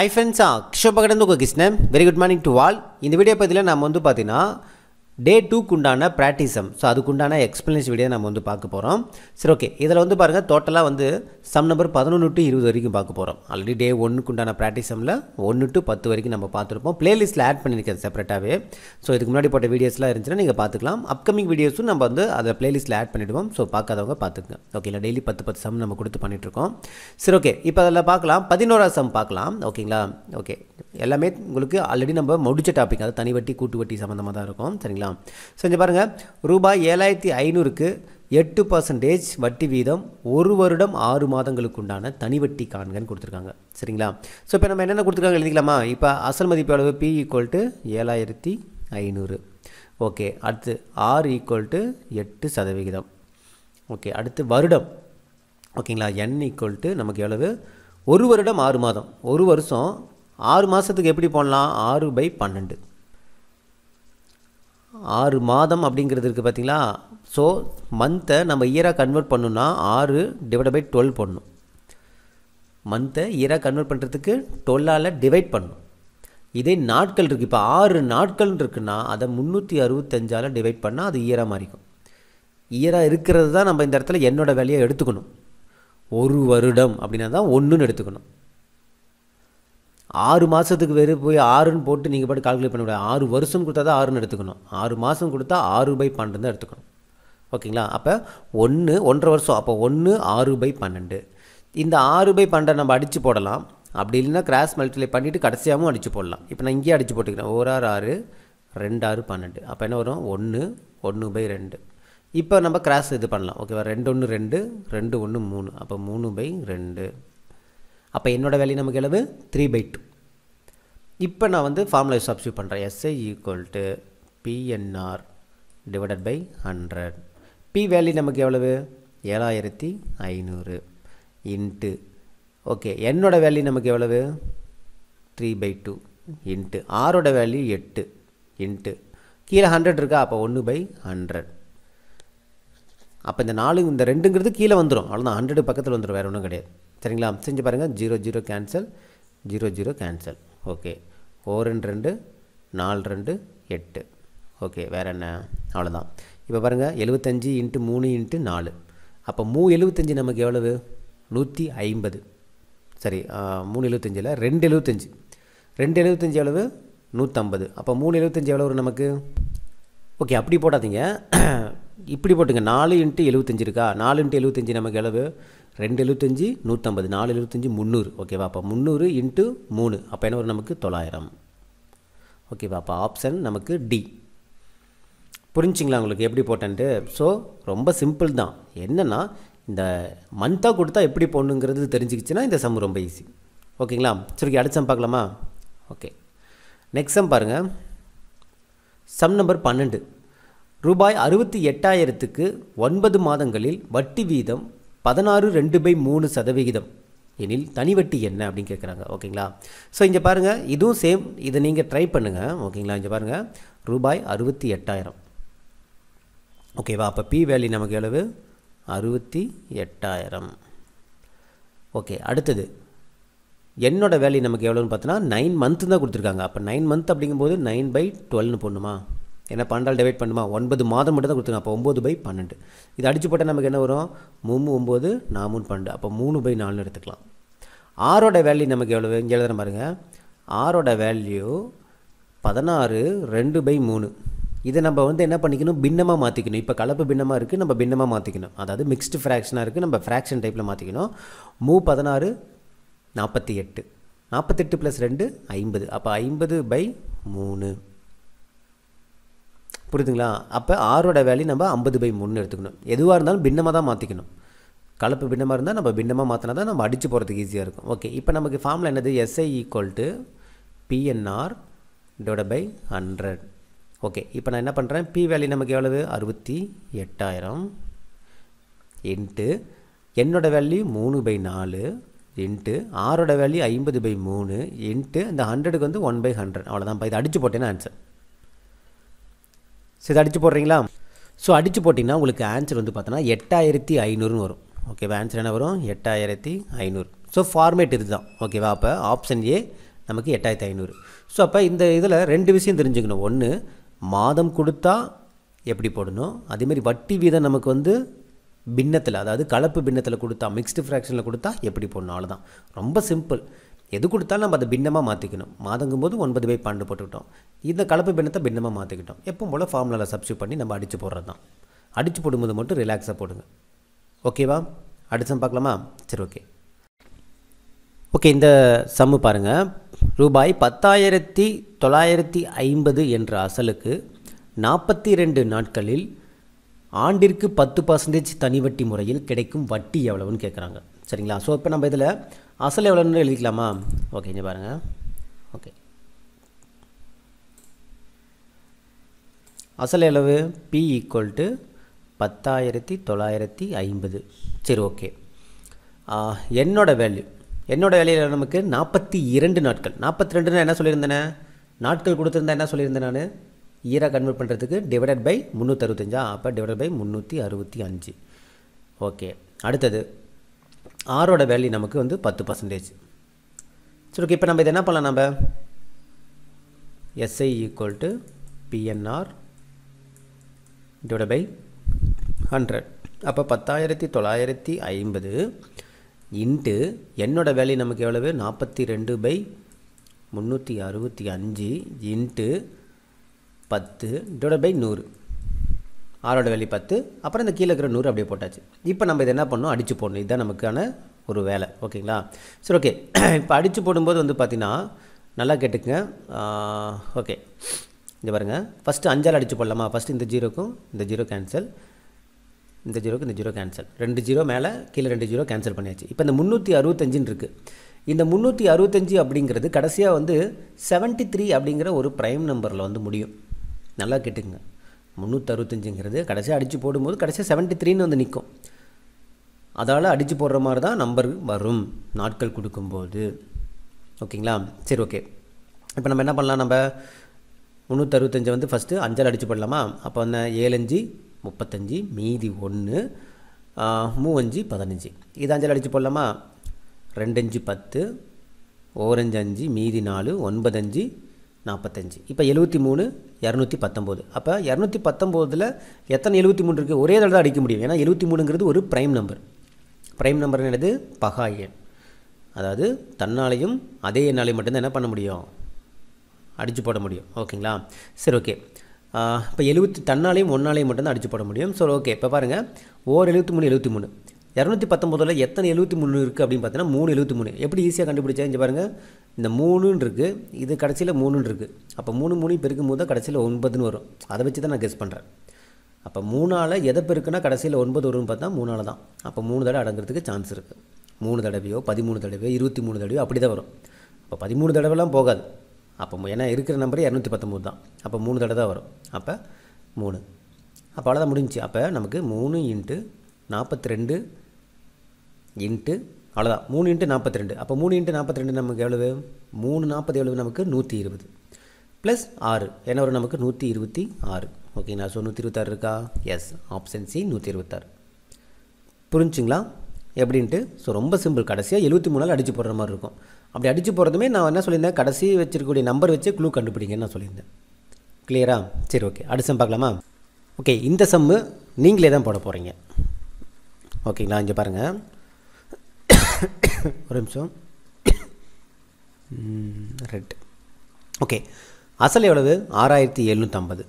ஐ ஃப்ரெண்ட்ஸா கிஷோ பக்கத்து உங்கள் Krishnan very good morning to all இந்த வீடியோ பற்றியில் நம்ம வந்து பார்த்தீங்கன்னா டே டூக்குண்டான ப்ராக்டிசம் ஸோ அதுக்குண்டான எக்ஸ்பிளனேஷன் வீடியோ நம்ம வந்து பார்க்க போகிறோம் சரி ஓகே இதில் வந்து பாருங்கள் டோட்டலாக வந்து சம் நம்பர் பதினொன்று டு இருபது வரைக்கும் பார்க்க போகிறோம் ஆல்ரெடி டே ஒன்றுக்குண்டான ப்ராக்டிசமில் ஒன்று டு பத்து வரைக்கும் நம்ம பார்த்துருப்போம் ப்ளேலிஸ்ட்டில் ஆட் பண்ணியிருக்கேன் செப்பரேட்டாகவே ஸோ இதுக்கு முன்னாடி போட்ட வீடியோஸ்லாம் இருந்துச்சுன்னா நீங்கள் பார்த்துக்கலாம் அப்கமிங் வீடியோஸும் நம்ம வந்து அதை ப்ளேலிஸ்ட்டில் ஆட் பண்ணிவிடுவோம் ஸோ பார்க்காதவங்க பார்த்துக்கங்க ஓகேங்களா டெய்லி பத்து பத்து சம் நம்ம கொடுத்து பண்ணிகிட்ருக்கோம் சரி ஓகே இப்போ அதில் பார்க்கலாம் பதினோராவது சம் பார்க்கலாம் ஓகேங்களா ஓகே எல்லாமே உங்களுக்கு ஆல்ரெடி நம்ம முடிச்ச டாபிக் அது தனி வட்டி கூட்டு வட்டி சம்மந்தமாக தான் இருக்கும் சரிங்களா பண்ணிக்கலாம் ஸோ இங்கே பாருங்கள் ரூபாய் ஏழாயிரத்தி ஐநூறுக்கு எட்டு பர்சன்டேஜ் வட்டி வீதம் ஒரு வருடம் ஆறு மாதங்களுக்கு உண்டான தனி வட்டி காண்கன்னு கொடுத்துருக்காங்க சரிங்களா ஸோ இப்போ நம்ம என்னென்ன கொடுத்துருக்காங்க எழுதிக்கலாமா இப்போ அசல் மதிப்பு அளவு பி ஈக்குவல் டு ஏழாயிரத்தி ஐநூறு ஓகே அடுத்து ஆர் ஈக்குவல் டு எட்டு சதவிகிதம் ஓகே அடுத்து வருடம் ஓகேங்களா என் ஈக்குவல் டு நமக்கு எவ்வளவு ஒரு வருடம் ஆறு மாதம் ஒரு வருஷம் ஆறு மாதத்துக்கு எப்படி போடலாம் ஆறு பை பன்னெண்டு ஆறு மாதம் அப்படிங்கிறது இருக்குது பார்த்திங்களா ஸோ மந்த்தை நம்ம இயராக கன்வெர்ட் பண்ணணுன்னா ஆறு டிவைட் பை டுவெல் பண்ணணும் மந்த்தை இயராக கன்வெர்ட் பண்ணுறதுக்கு டுவெல்லால் டிவைட் பண்ணணும் இதே நாட்கள் இருக்குது இப்போ ஆறு நாட்கள் இருக்குன்னா அதை முந்நூற்றி அறுபத்தஞ்சால் டிவைட் பண்ணால் அது இயராக மாறிக்கும் இயராக இருக்கிறது தான் நம்ம இந்த இடத்துல என்னோடய வேலையை எடுத்துக்கணும் ஒரு வருடம் அப்படின்னா தான் ஒன்றுன்னு எடுத்துக்கணும் ஆறு மாதத்துக்கு வெறும் போய் ஆறுன்னு போட்டு நீங்கள் பாட்டு கால்குலேட் பண்ணக்கூடாது ஆறு வருஷம் கொடுத்தா தான் ஆறுன்னு எடுத்துக்கணும் ஆறு மாதம் கொடுத்தா ஆறு பை பன்னெண்டு தான் எடுத்துக்கணும் ஓகேங்களா அப்போ ஒன்று ஒன்றரை வருஷம் அப்போ ஒன்று ஆறு பை பன்னெண்டு இந்த ஆறு பை பன்னெண்டை நம்ம அடித்து போடலாம் அப்படி இல்லைன்னா கிராஸ் மல்டிப்ளை பண்ணிவிட்டு கடைசியாகவும் அடித்து போடலாம் இப்போ நான் இங்கேயே அடித்து போட்டுக்கிறேன் ஒரு ஆறு ஆறு ரெண்டு ஆறு பன்னெண்டு அப்போ என்ன வரும் ஒன்று ஒன்று பை ரெண்டு இப்போ நம்ம கிராஸ் இது பண்ணலாம் ஓகேவா ரெண்டு ஒன்று ரெண்டு ரெண்டு ஒன்று மூணு அப்போ மூணு பை ரெண்டு அப்போ என்னோடய வேல்யூ நமக்கு எவ்வளவு த்ரீ பை டூ இப்போ நான் வந்து ஃபார்முலா சப்ஸ்டியூட் பண்ணுறேன் SI equal to PNR divided by hundred P value நமக்கு எவ்வளவு ஏழாயிரத்தி ஐநூறு இன்ட்டு ஓகே என்னோட வேல்யூ நமக்கு எவ்வளவு த்ரீ பை டூ இன்ட்டு ஆரோட வேல்யூ எட்டு இன்ட்டு கீழே ஹண்ட்ரட் இருக்கா அப்போ ஒன்று பை ஹண்ட்ரட் அப்போ இந்த நாலு இந்த ரெண்டுங்கிறது கீழே வந்துடும் அவ்வளோதான் ஹண்ட்ரடு பக்கத்தில் வந்துடும் வேறு ஒன்றும் கிடையாது சரிங்களா செஞ்சு பாருங்கள் zero zero cancel zero zero cancel okay ஓ ரெண்டு ரெண்டு நாலு ரெண்டு எட்டு ஓகே வேறு என்ன அவ்வளோதான் இப்போ பாருங்கள் எழுபத்தஞ்சி இன்ட்டு மூணு இன்ட்டு நாலு அப்போ மூ எழுபத்தஞ்சி நமக்கு எவ்வளவு நூற்றி ஐம்பது சரி மூணு எழுபத்தஞ்சில் ரெண்டு எழுபத்தஞ்சி ரெண்டு எழுபத்தஞ்சி எவ்வளவு நூற்றம்பது அப்போ மூணு எழுபத்தஞ்சி வரும் நமக்கு ஓகே அப்படி போடாதீங்க இப்படி போட்டுங்க நாலு இன்ட்டு எழுபத்தஞ்சி இருக்கா நாலு இன்ட்டு எழுபத்தஞ்சி நமக்கு எவ்வளவு ரெண்டு எழுபத்தஞ்சி நூற்றம்பது நாலு எழுபத்தஞ்சி முந்நூறு ஓகேவா அப்போ முந்நூறு இன்ட்டு மூணு அப்போ என்ன வரும் நமக்கு தொள்ளாயிரம் ஓகேவா அப்போ ஆப்ஷன் நமக்கு டி புரிஞ்சிங்களா உங்களுக்கு எப்படி போட்டேன்ட்டு ஸோ ரொம்ப சிம்பிள் தான் என்னென்னா இந்த மந்த்தாக கொடுத்தா எப்படி போடணுங்கிறது தெரிஞ்சுக்கிச்சுன்னா இந்த சம் ரொம்ப ஈஸி ஓகேங்களா சரி அடுத்த சம் பார்க்கலாமா ஓகே நெக்ஸ்ட் சம் பாருங்கள் சம் நம்பர் பன்னெண்டு ரூபாய் அறுபத்தி எட்டாயிரத்துக்கு ஒன்பது மாதங்களில் வட்டி வீதம் பதினாறு ரெண்டு பை மூணு சதவிகிதம் எனில் தனிவட்டி என்ன அப்படின்னு கேட்குறாங்க ஓகேங்களா ஸோ இங்கே பாருங்கள் இதுவும் சேம் இதை நீங்கள் ட்ரை பண்ணுங்கள் ஓகேங்களா இங்கே பாருங்கள் ரூபாய் அறுபத்தி எட்டாயிரம் ஓகேவா அப்போ பி வேல்யூ நமக்கு எவ்வளவு அறுபத்தி எட்டாயிரம் ஓகே அடுத்தது என்னோட வேல்யூ நமக்கு எவ்வளோன்னு பார்த்தோன்னா நைன் மந்த்து தான் கொடுத்துருக்காங்க அப்போ நைன் மந்த் அப்படிங்கும்போது நைன் பை டுவெல்னு போடணுமா ஏன்னா பன்னெண்டால் டிவைட் பண்ணுமா ஒன்பது மாதம் மட்டும் தான் கொடுத்துருங்க அப்போ ஒம்பது பை பன்னெண்டு இது அடிச்சு போட்டால் நமக்கு என்ன வரும் மூணு ஒம்பது நாமூன் பன்னெண்டு அப்போ மூணு பை நாலுன்னு எடுத்துக்கலாம் ஆரோட வேல்யூ நமக்கு எவ்வளோ இங்கே எழுதுற பாருங்கள் ஆரோட வேல்யூ பதினாறு ரெண்டு பை மூணு இதை நம்ம வந்து என்ன பண்ணிக்கணும் பின்னமாக மாற்றிக்கணும் இப்போ கலப்பு பின்னமாக இருக்குது நம்ம பின்னமாக மாற்றிக்கணும் அதாவது மிக்ஸ்டு ஃப்ராக்ஷனாக இருக்குது நம்ம ஃப்ராக்ஷன் டைப்பில் மாற்றிக்கணும் மூ பதினாறு நாற்பத்தி எட்டு நாற்பத்தெட்டு ப்ளஸ் ரெண்டு ஐம்பது அப்போ ஐம்பது பை மூணு புரியுதுங்களா அப்போ ஆறோட வேல்யூ நம்ம ஐம்பது பை மூணு எடுத்துக்கணும் எதுவாக இருந்தாலும் பின்னமாக தான் மாற்றிக்கணும் கலப்பு பின்னமாக இருந்தால் நம்ம பின்னமாக மாற்றினா தான் நம்ம அடித்து போகிறதுக்கு ஈஸியாக இருக்கும் ஓகே இப்போ நமக்கு ஃபார்மில் என்னது SI equal to PNR divide by hundred okay இப்போ நான் என்ன பண்ணுறேன் பி வேல்யூ நமக்கு எவ்வளவு அறுபத்தி எட்டாயிரம் இன்ட்டு என்னோட வேல்யூ மூணு பை நாலு இன்ட்டு ஆரோட வேல்யூ ஐம்பது பை மூணு இன்ட்டு இந்த ஹண்ட்ரடுக்கு வந்து ஒன் பை ஹண்ட்ரட் அவ்வளோதான் இப்போ இதை அடித்து போட்டேன்னு ஆன்சர் சரி அடித்து போடுறீங்களா ஸோ அடித்து போட்டிங்கன்னா உங்களுக்கு ஆன்சர் வந்து பார்த்தோன்னா எட்டாயிரத்தி ஐநூறுன்னு வரும் ஓகேவா ஆன்சர் என்ன வரும் எட்டாயிரத்தி ஐநூறு ஸோ ஃபார்மேட் இதுதான் ஓகேவா அப்போ ஆப்ஷன் ஏ நமக்கு எட்டாயிரத்தி ஐநூறு ஸோ அப்போ இந்த இதில் ரெண்டு விஷயம் தெரிஞ்சுக்கணும் ஒன்று மாதம் கொடுத்தா எப்படி போடணும் அதேமாதிரி வட்டி வீதம் நமக்கு வந்து பின்னத்தில் அதாவது கலப்பு பின்னத்தில் கொடுத்தா மிக்ஸ்டு ஃப்ராக்ஷனில் கொடுத்தா எப்படி போடணும் அவ்வளோதான் ரொம்ப சிம்பிள் எது கொடுத்தாலும் நம்ம அதை பின்னமாக மாற்றிக்கணும் மாதங்கும் போது ஒன்பது பை பண்டு போட்டுக்கிட்டோம் இந்த கலப்பு பின்னத்தை பின்னமாக மாற்றிக்கிட்டோம் எப்பவும் போல் ஃபார்முலாவில் சப்ஸ்டியூட் பண்ணி நம்ம அடித்து போடுறது தான் அடித்து போடும்போது மட்டும் ரிலாக்ஸாக போடுங்க ஓகேவா அடுத்து பார்க்கலாமா சரி ஓகே ஓகே இந்த சம்மு பாருங்கள் ரூபாய் பத்தாயிரத்தி தொள்ளாயிரத்தி ஐம்பது என்ற அசலுக்கு நாற்பத்தி ரெண்டு நாட்களில் ஆண்டிற்கு பத்து பர்சன்டேஜ் தனி வட்டி முறையில் கிடைக்கும் வட்டி எவ்வளவுன்னு கேட்குறாங்க சரிங்களா ஸோ இப்போ நம்ம இதில் அசல் எவ்வளோன்னு எழுதிக்கலாமா ஓகே இங்கே பாருங்கள் ஓகே அசல் எவ்வளவு பி ஈக்குவல் டு பத்தாயிரத்தி தொள்ளாயிரத்தி ஐம்பது சரி ஓகே என்னோடய வேல்யூ என்னோடய வேலையில் நமக்கு நாற்பத்தி இரண்டு நாட்கள் நாற்பத்தி ரெண்டுன்னு என்ன சொல்லியிருந்தேனே நாட்கள் கொடுத்துருந்தா என்ன சொல்லியிருந்தேன் நான் ஈராக கன்வெர்ட் பண்ணுறதுக்கு டிவைடட் பை முந்நூற்றி அறுபத்தஞ்சா அப்போ டிவைட் பை முந்நூற்றி அறுபத்தி அஞ்சு ஓகே அடுத்தது ஆரோட வேல்யூ நமக்கு வந்து பத்து பர்சன்டேஜ் சரி ஓகே இப்போ நம்ம இதை என்ன பண்ணலாம் நம்ம SI equal to PNR divide by hundred அப்போ பத்தாயிரத்தி தொள்ளாயிரத்தி ஐம்பது இன்ட்டு என்னோடய வேல்யூ நமக்கு எவ்வளவு நாற்பத்தி ரெண்டு பை முந்நூற்றி அறுபத்தி அஞ்சு இன்ட்டு பத்து டிவைட் பை நூறு ஆறோட வேலி பத்து அப்புறம் இந்த கீழே இருக்கிற நூறு அப்படியே போட்டாச்சு இப்போ நம்ம இதை என்ன பண்ணணும் அடித்து போடணும் இதுதான் நமக்கான ஒரு வேலை ஓகேங்களா சரி ஓகே இப்போ அடித்து போடும்போது வந்து பார்த்திங்கன்னா நல்லா கேட்டுக்குங்க ஓகே இங்கே பாருங்கள் ஃபஸ்ட்டு அஞ்சால் அடித்து போடலாமா ஃபஸ்ட்டு இந்த ஜீரோக்கும் இந்த ஜீரோ கேன்சல் இந்த ஜீரோக்கு இந்த ஜீரோ கேன்சல் ரெண்டு ஜீரோ மேலே கீழே ரெண்டு ஜீரோ கேன்சல் பண்ணியாச்சு இப்போ இந்த முந்நூற்றி அறுபத்தஞ்சின்னு இருக்குது இந்த முந்நூற்றி அறுபத்தஞ்சு அப்படிங்கிறது கடைசியாக வந்து செவன்ட்டி த்ரீ அப்படிங்கிற ஒரு ப்ரைம் நம்பரில் வந்து முடியும் நல்லா கேட்டுக்குங்க முந்நூற்றறுபத்தஞ்சுங்கிறது கடைசியாக அடித்து போடும்போது கடைசியாக செவன்ட்டி த்ரீன்னு வந்து நிற்கும் அதால் அடித்து போடுற மாதிரி தான் நம்பர் வரும் நாட்கள் கொடுக்கும்போது ஓகேங்களா சரி ஓகே இப்போ நம்ம என்ன பண்ணலாம் நம்ம முந்நூற்றஞ்சு வந்து ஃபஸ்ட்டு அஞ்சல் அடித்து போடலாமா அப்போ வந்து ஏழஞ்சு முப்பத்தஞ்சு மீதி ஒன்று மூவஞ்சு பதினஞ்சு இது அஞ்சல் அடித்து போடலாமா ரெண்டஞ்சு பத்து ஓரஞ்சு அஞ்சு மீதி நாலு ஒன்பதஞ்சு நாற்பத்தஞ்சு இப்போ எழுபத்தி மூணு இரநூத்தி பத்தொம்போது அப்போ இரநூத்தி பத்தொம்போதில் எத்தனை எழுபத்தி மூணு இருக்குது ஒரே தடவை அடிக்க முடியும் ஏன்னா எழுபத்தி மூணுங்கிறது ஒரு ப்ரைம் நம்பர் ப்ரைம் நம்பர் என்னது பகா எண் அதாவது தன்னாலையும் அதே எண்ணாலையும் மட்டும்தான் என்ன பண்ண முடியும் அடித்து போட முடியும் ஓகேங்களா சரி ஓகே இப்போ எழுபத்தி தன்னாலையும் ஒன்னாலையும் மட்டும்தான் அடித்து போட முடியும் சரி ஓகே இப்போ பாருங்கள் ஓர் எழுபத்தி மூணு எழுபத்தி மூணு இரநூத்தி பத்தொம்போதில் எத்தனை எழுபத்தி மூணு இருக்குது அப்படின்னு பார்த்தீங்கன்னா மூணு எழுபத்தி மூணு எப்படி ஈஸியாக கண்டுபிடிச்சா இங்கே பாருங்கள் இந்த மூணுன்னு இருக்குது இது கடைசியில் மூணுன்னு இருக்குது அப்போ மூணு மூணு பெருக்கும் போது தான் கடைசியில் ஒன்பதுன்னு வரும் அதை வச்சு தான் நான் கெஸ் பண்ணுறேன் அப்போ மூணால் எதை பெருக்குனா கடைசியில் ஒன்பது வரும்னு பார்த்தா மூணால் தான் அப்போ மூணு தடவை அடங்குறதுக்கு சான்ஸ் இருக்குது மூணு தடவையோ பதிமூணு தடவையோ இருபத்தி மூணு தடவையோ அப்படி தான் வரும் அப்போ பதிமூணு தடவைலாம் போகாது அப்போ ஏன்னா இருக்கிற நம்பர் இரநூத்தி பத்தொம்போது தான் அப்போ மூணு தடவை தான் வரும் அப்போ மூணு அப்போ அவ்வளோதான் முடிஞ்சிச்சு அப்போ நமக்கு மூணு இன்ட்டு நாற்பத்தி ரெண்டு இன்ட்டு அவ்வளோதான் மூணு இன்ட்டு நாற்பத்தி ரெண்டு அப்போ மூணு இன்ட்டு நாற்பத்தி ரெண்டு நமக்கு எவ்வளவு மூணு நாற்பது எவ்வளவு நமக்கு நூற்றி இருபது ப்ளஸ் ஆறு என்ன வரும் நமக்கு நூற்றி இருபத்தி ஆறு ஓகேங்களா ஸோ நூற்றி இருபத்தாறு இருக்கா எஸ் ஆப்ஷன் சி நூற்றி இருபத்தாறு புரிஞ்சுங்களா எப்படின்ட்டு ஸோ ரொம்ப சிம்பிள் கடைசியாக எழுபத்தி மூணு நாள் அடித்து போடுற மாதிரி இருக்கும் அப்படி அடித்து போகிறதுமே நான் என்ன சொல்லியிருந்தேன் கடைசி வச்சிருக்கக்கூடிய நம்பர் வச்சு க்ளூ கண்டுபிடிங்கன்னு நான் சொல்லியிருந்தேன் கிளியரா சரி ஓகே அடுத்த சம் பார்க்கலாமா ஓகே இந்த சம்மு நீங்களே தான் போட போகிறீங்க ஓகேங்களா இங்கே பாருங்கள் ஒரு நிமிஷம் ரெட் ஓகே அசல் எவ்வளவு ஆறாயிரத்தி எழுநூற்றம்பது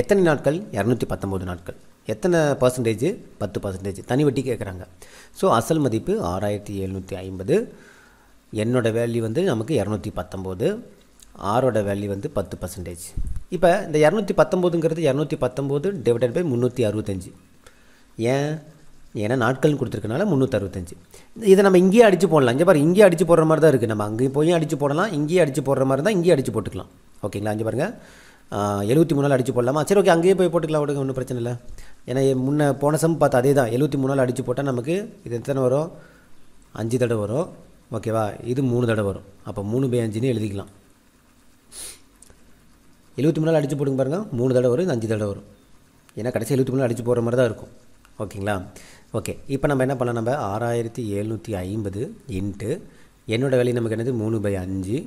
எத்தனை நாட்கள் இரநூத்தி பத்தொம்போது நாட்கள் எத்தனை பர்சன்டேஜ் பத்து பர்சன்டேஜ் தனி வட்டி கேட்குறாங்க ஸோ அசல் மதிப்பு ஆறாயிரத்தி எழுநூற்றி ஐம்பது என்னோடய வேல்யூ வந்து நமக்கு இரநூத்தி பத்தொம்பது ஆரோட வேல்யூ வந்து பத்து பர்சன்டேஜ் இப்போ இந்த இரநூத்தி பத்தொம்போதுங்கிறது இரநூத்தி பத்தொம்போது டிவைடட் பை முந்நூற்றி அறுபத்தஞ்சி ஏன் ஏன்னா நாட்கள்னு கொடுத்துருக்கனால முந்நூற்றறுபத்தஞ்சு இதை நம்ம இங்கேயே அடித்து போடலாம் இங்கே பாரு இங்கேயே அடித்து போடுற மாதிரி தான் இருக்குது நம்ம அங்கேயும் போய் அடித்து போடலாம் இங்கேயே அடித்து போடுற மாதிரி தான் இங்கேயே அடித்து போட்டுக்கலாம் ஓகேங்களா அஞ்சு பாருங்கள் எழுபத்தி மூணால் அடித்து போடலாமா சரி ஓகே அங்கேயே போய் போட்டுக்கலாம் விடுங்க ஒன்றும் பிரச்சனை இல்லை ஏன்னா முன்னே போன சம் பார்த்தா அதே தான் எழுபத்தி மூணால் அடித்து போட்டால் நமக்கு இது எத்தனை வரும் அஞ்சு தடவை வரும் ஓகேவா இது மூணு தடவை வரும் அப்போ மூணு பை அஞ்சுன்னு எழுதிக்கலாம் எழுபத்தி மூணு அடித்து போடுங்க பாருங்கள் மூணு தடவை வரும் இது அஞ்சு தடவை வரும் ஏன்னா கடைசி எழுபத்தி மூணு அடித்து போகிற மாதிரி தான் இருக்கும் ஓகேங்களா ஓகே இப்போ நம்ம என்ன பண்ணலாம் நம்ம ஆறாயிரத்தி எழுநூற்றி ஐம்பது இன்ட்டு என்னோடய வேல்யூ நமக்கு என்னது மூணு பை அஞ்சு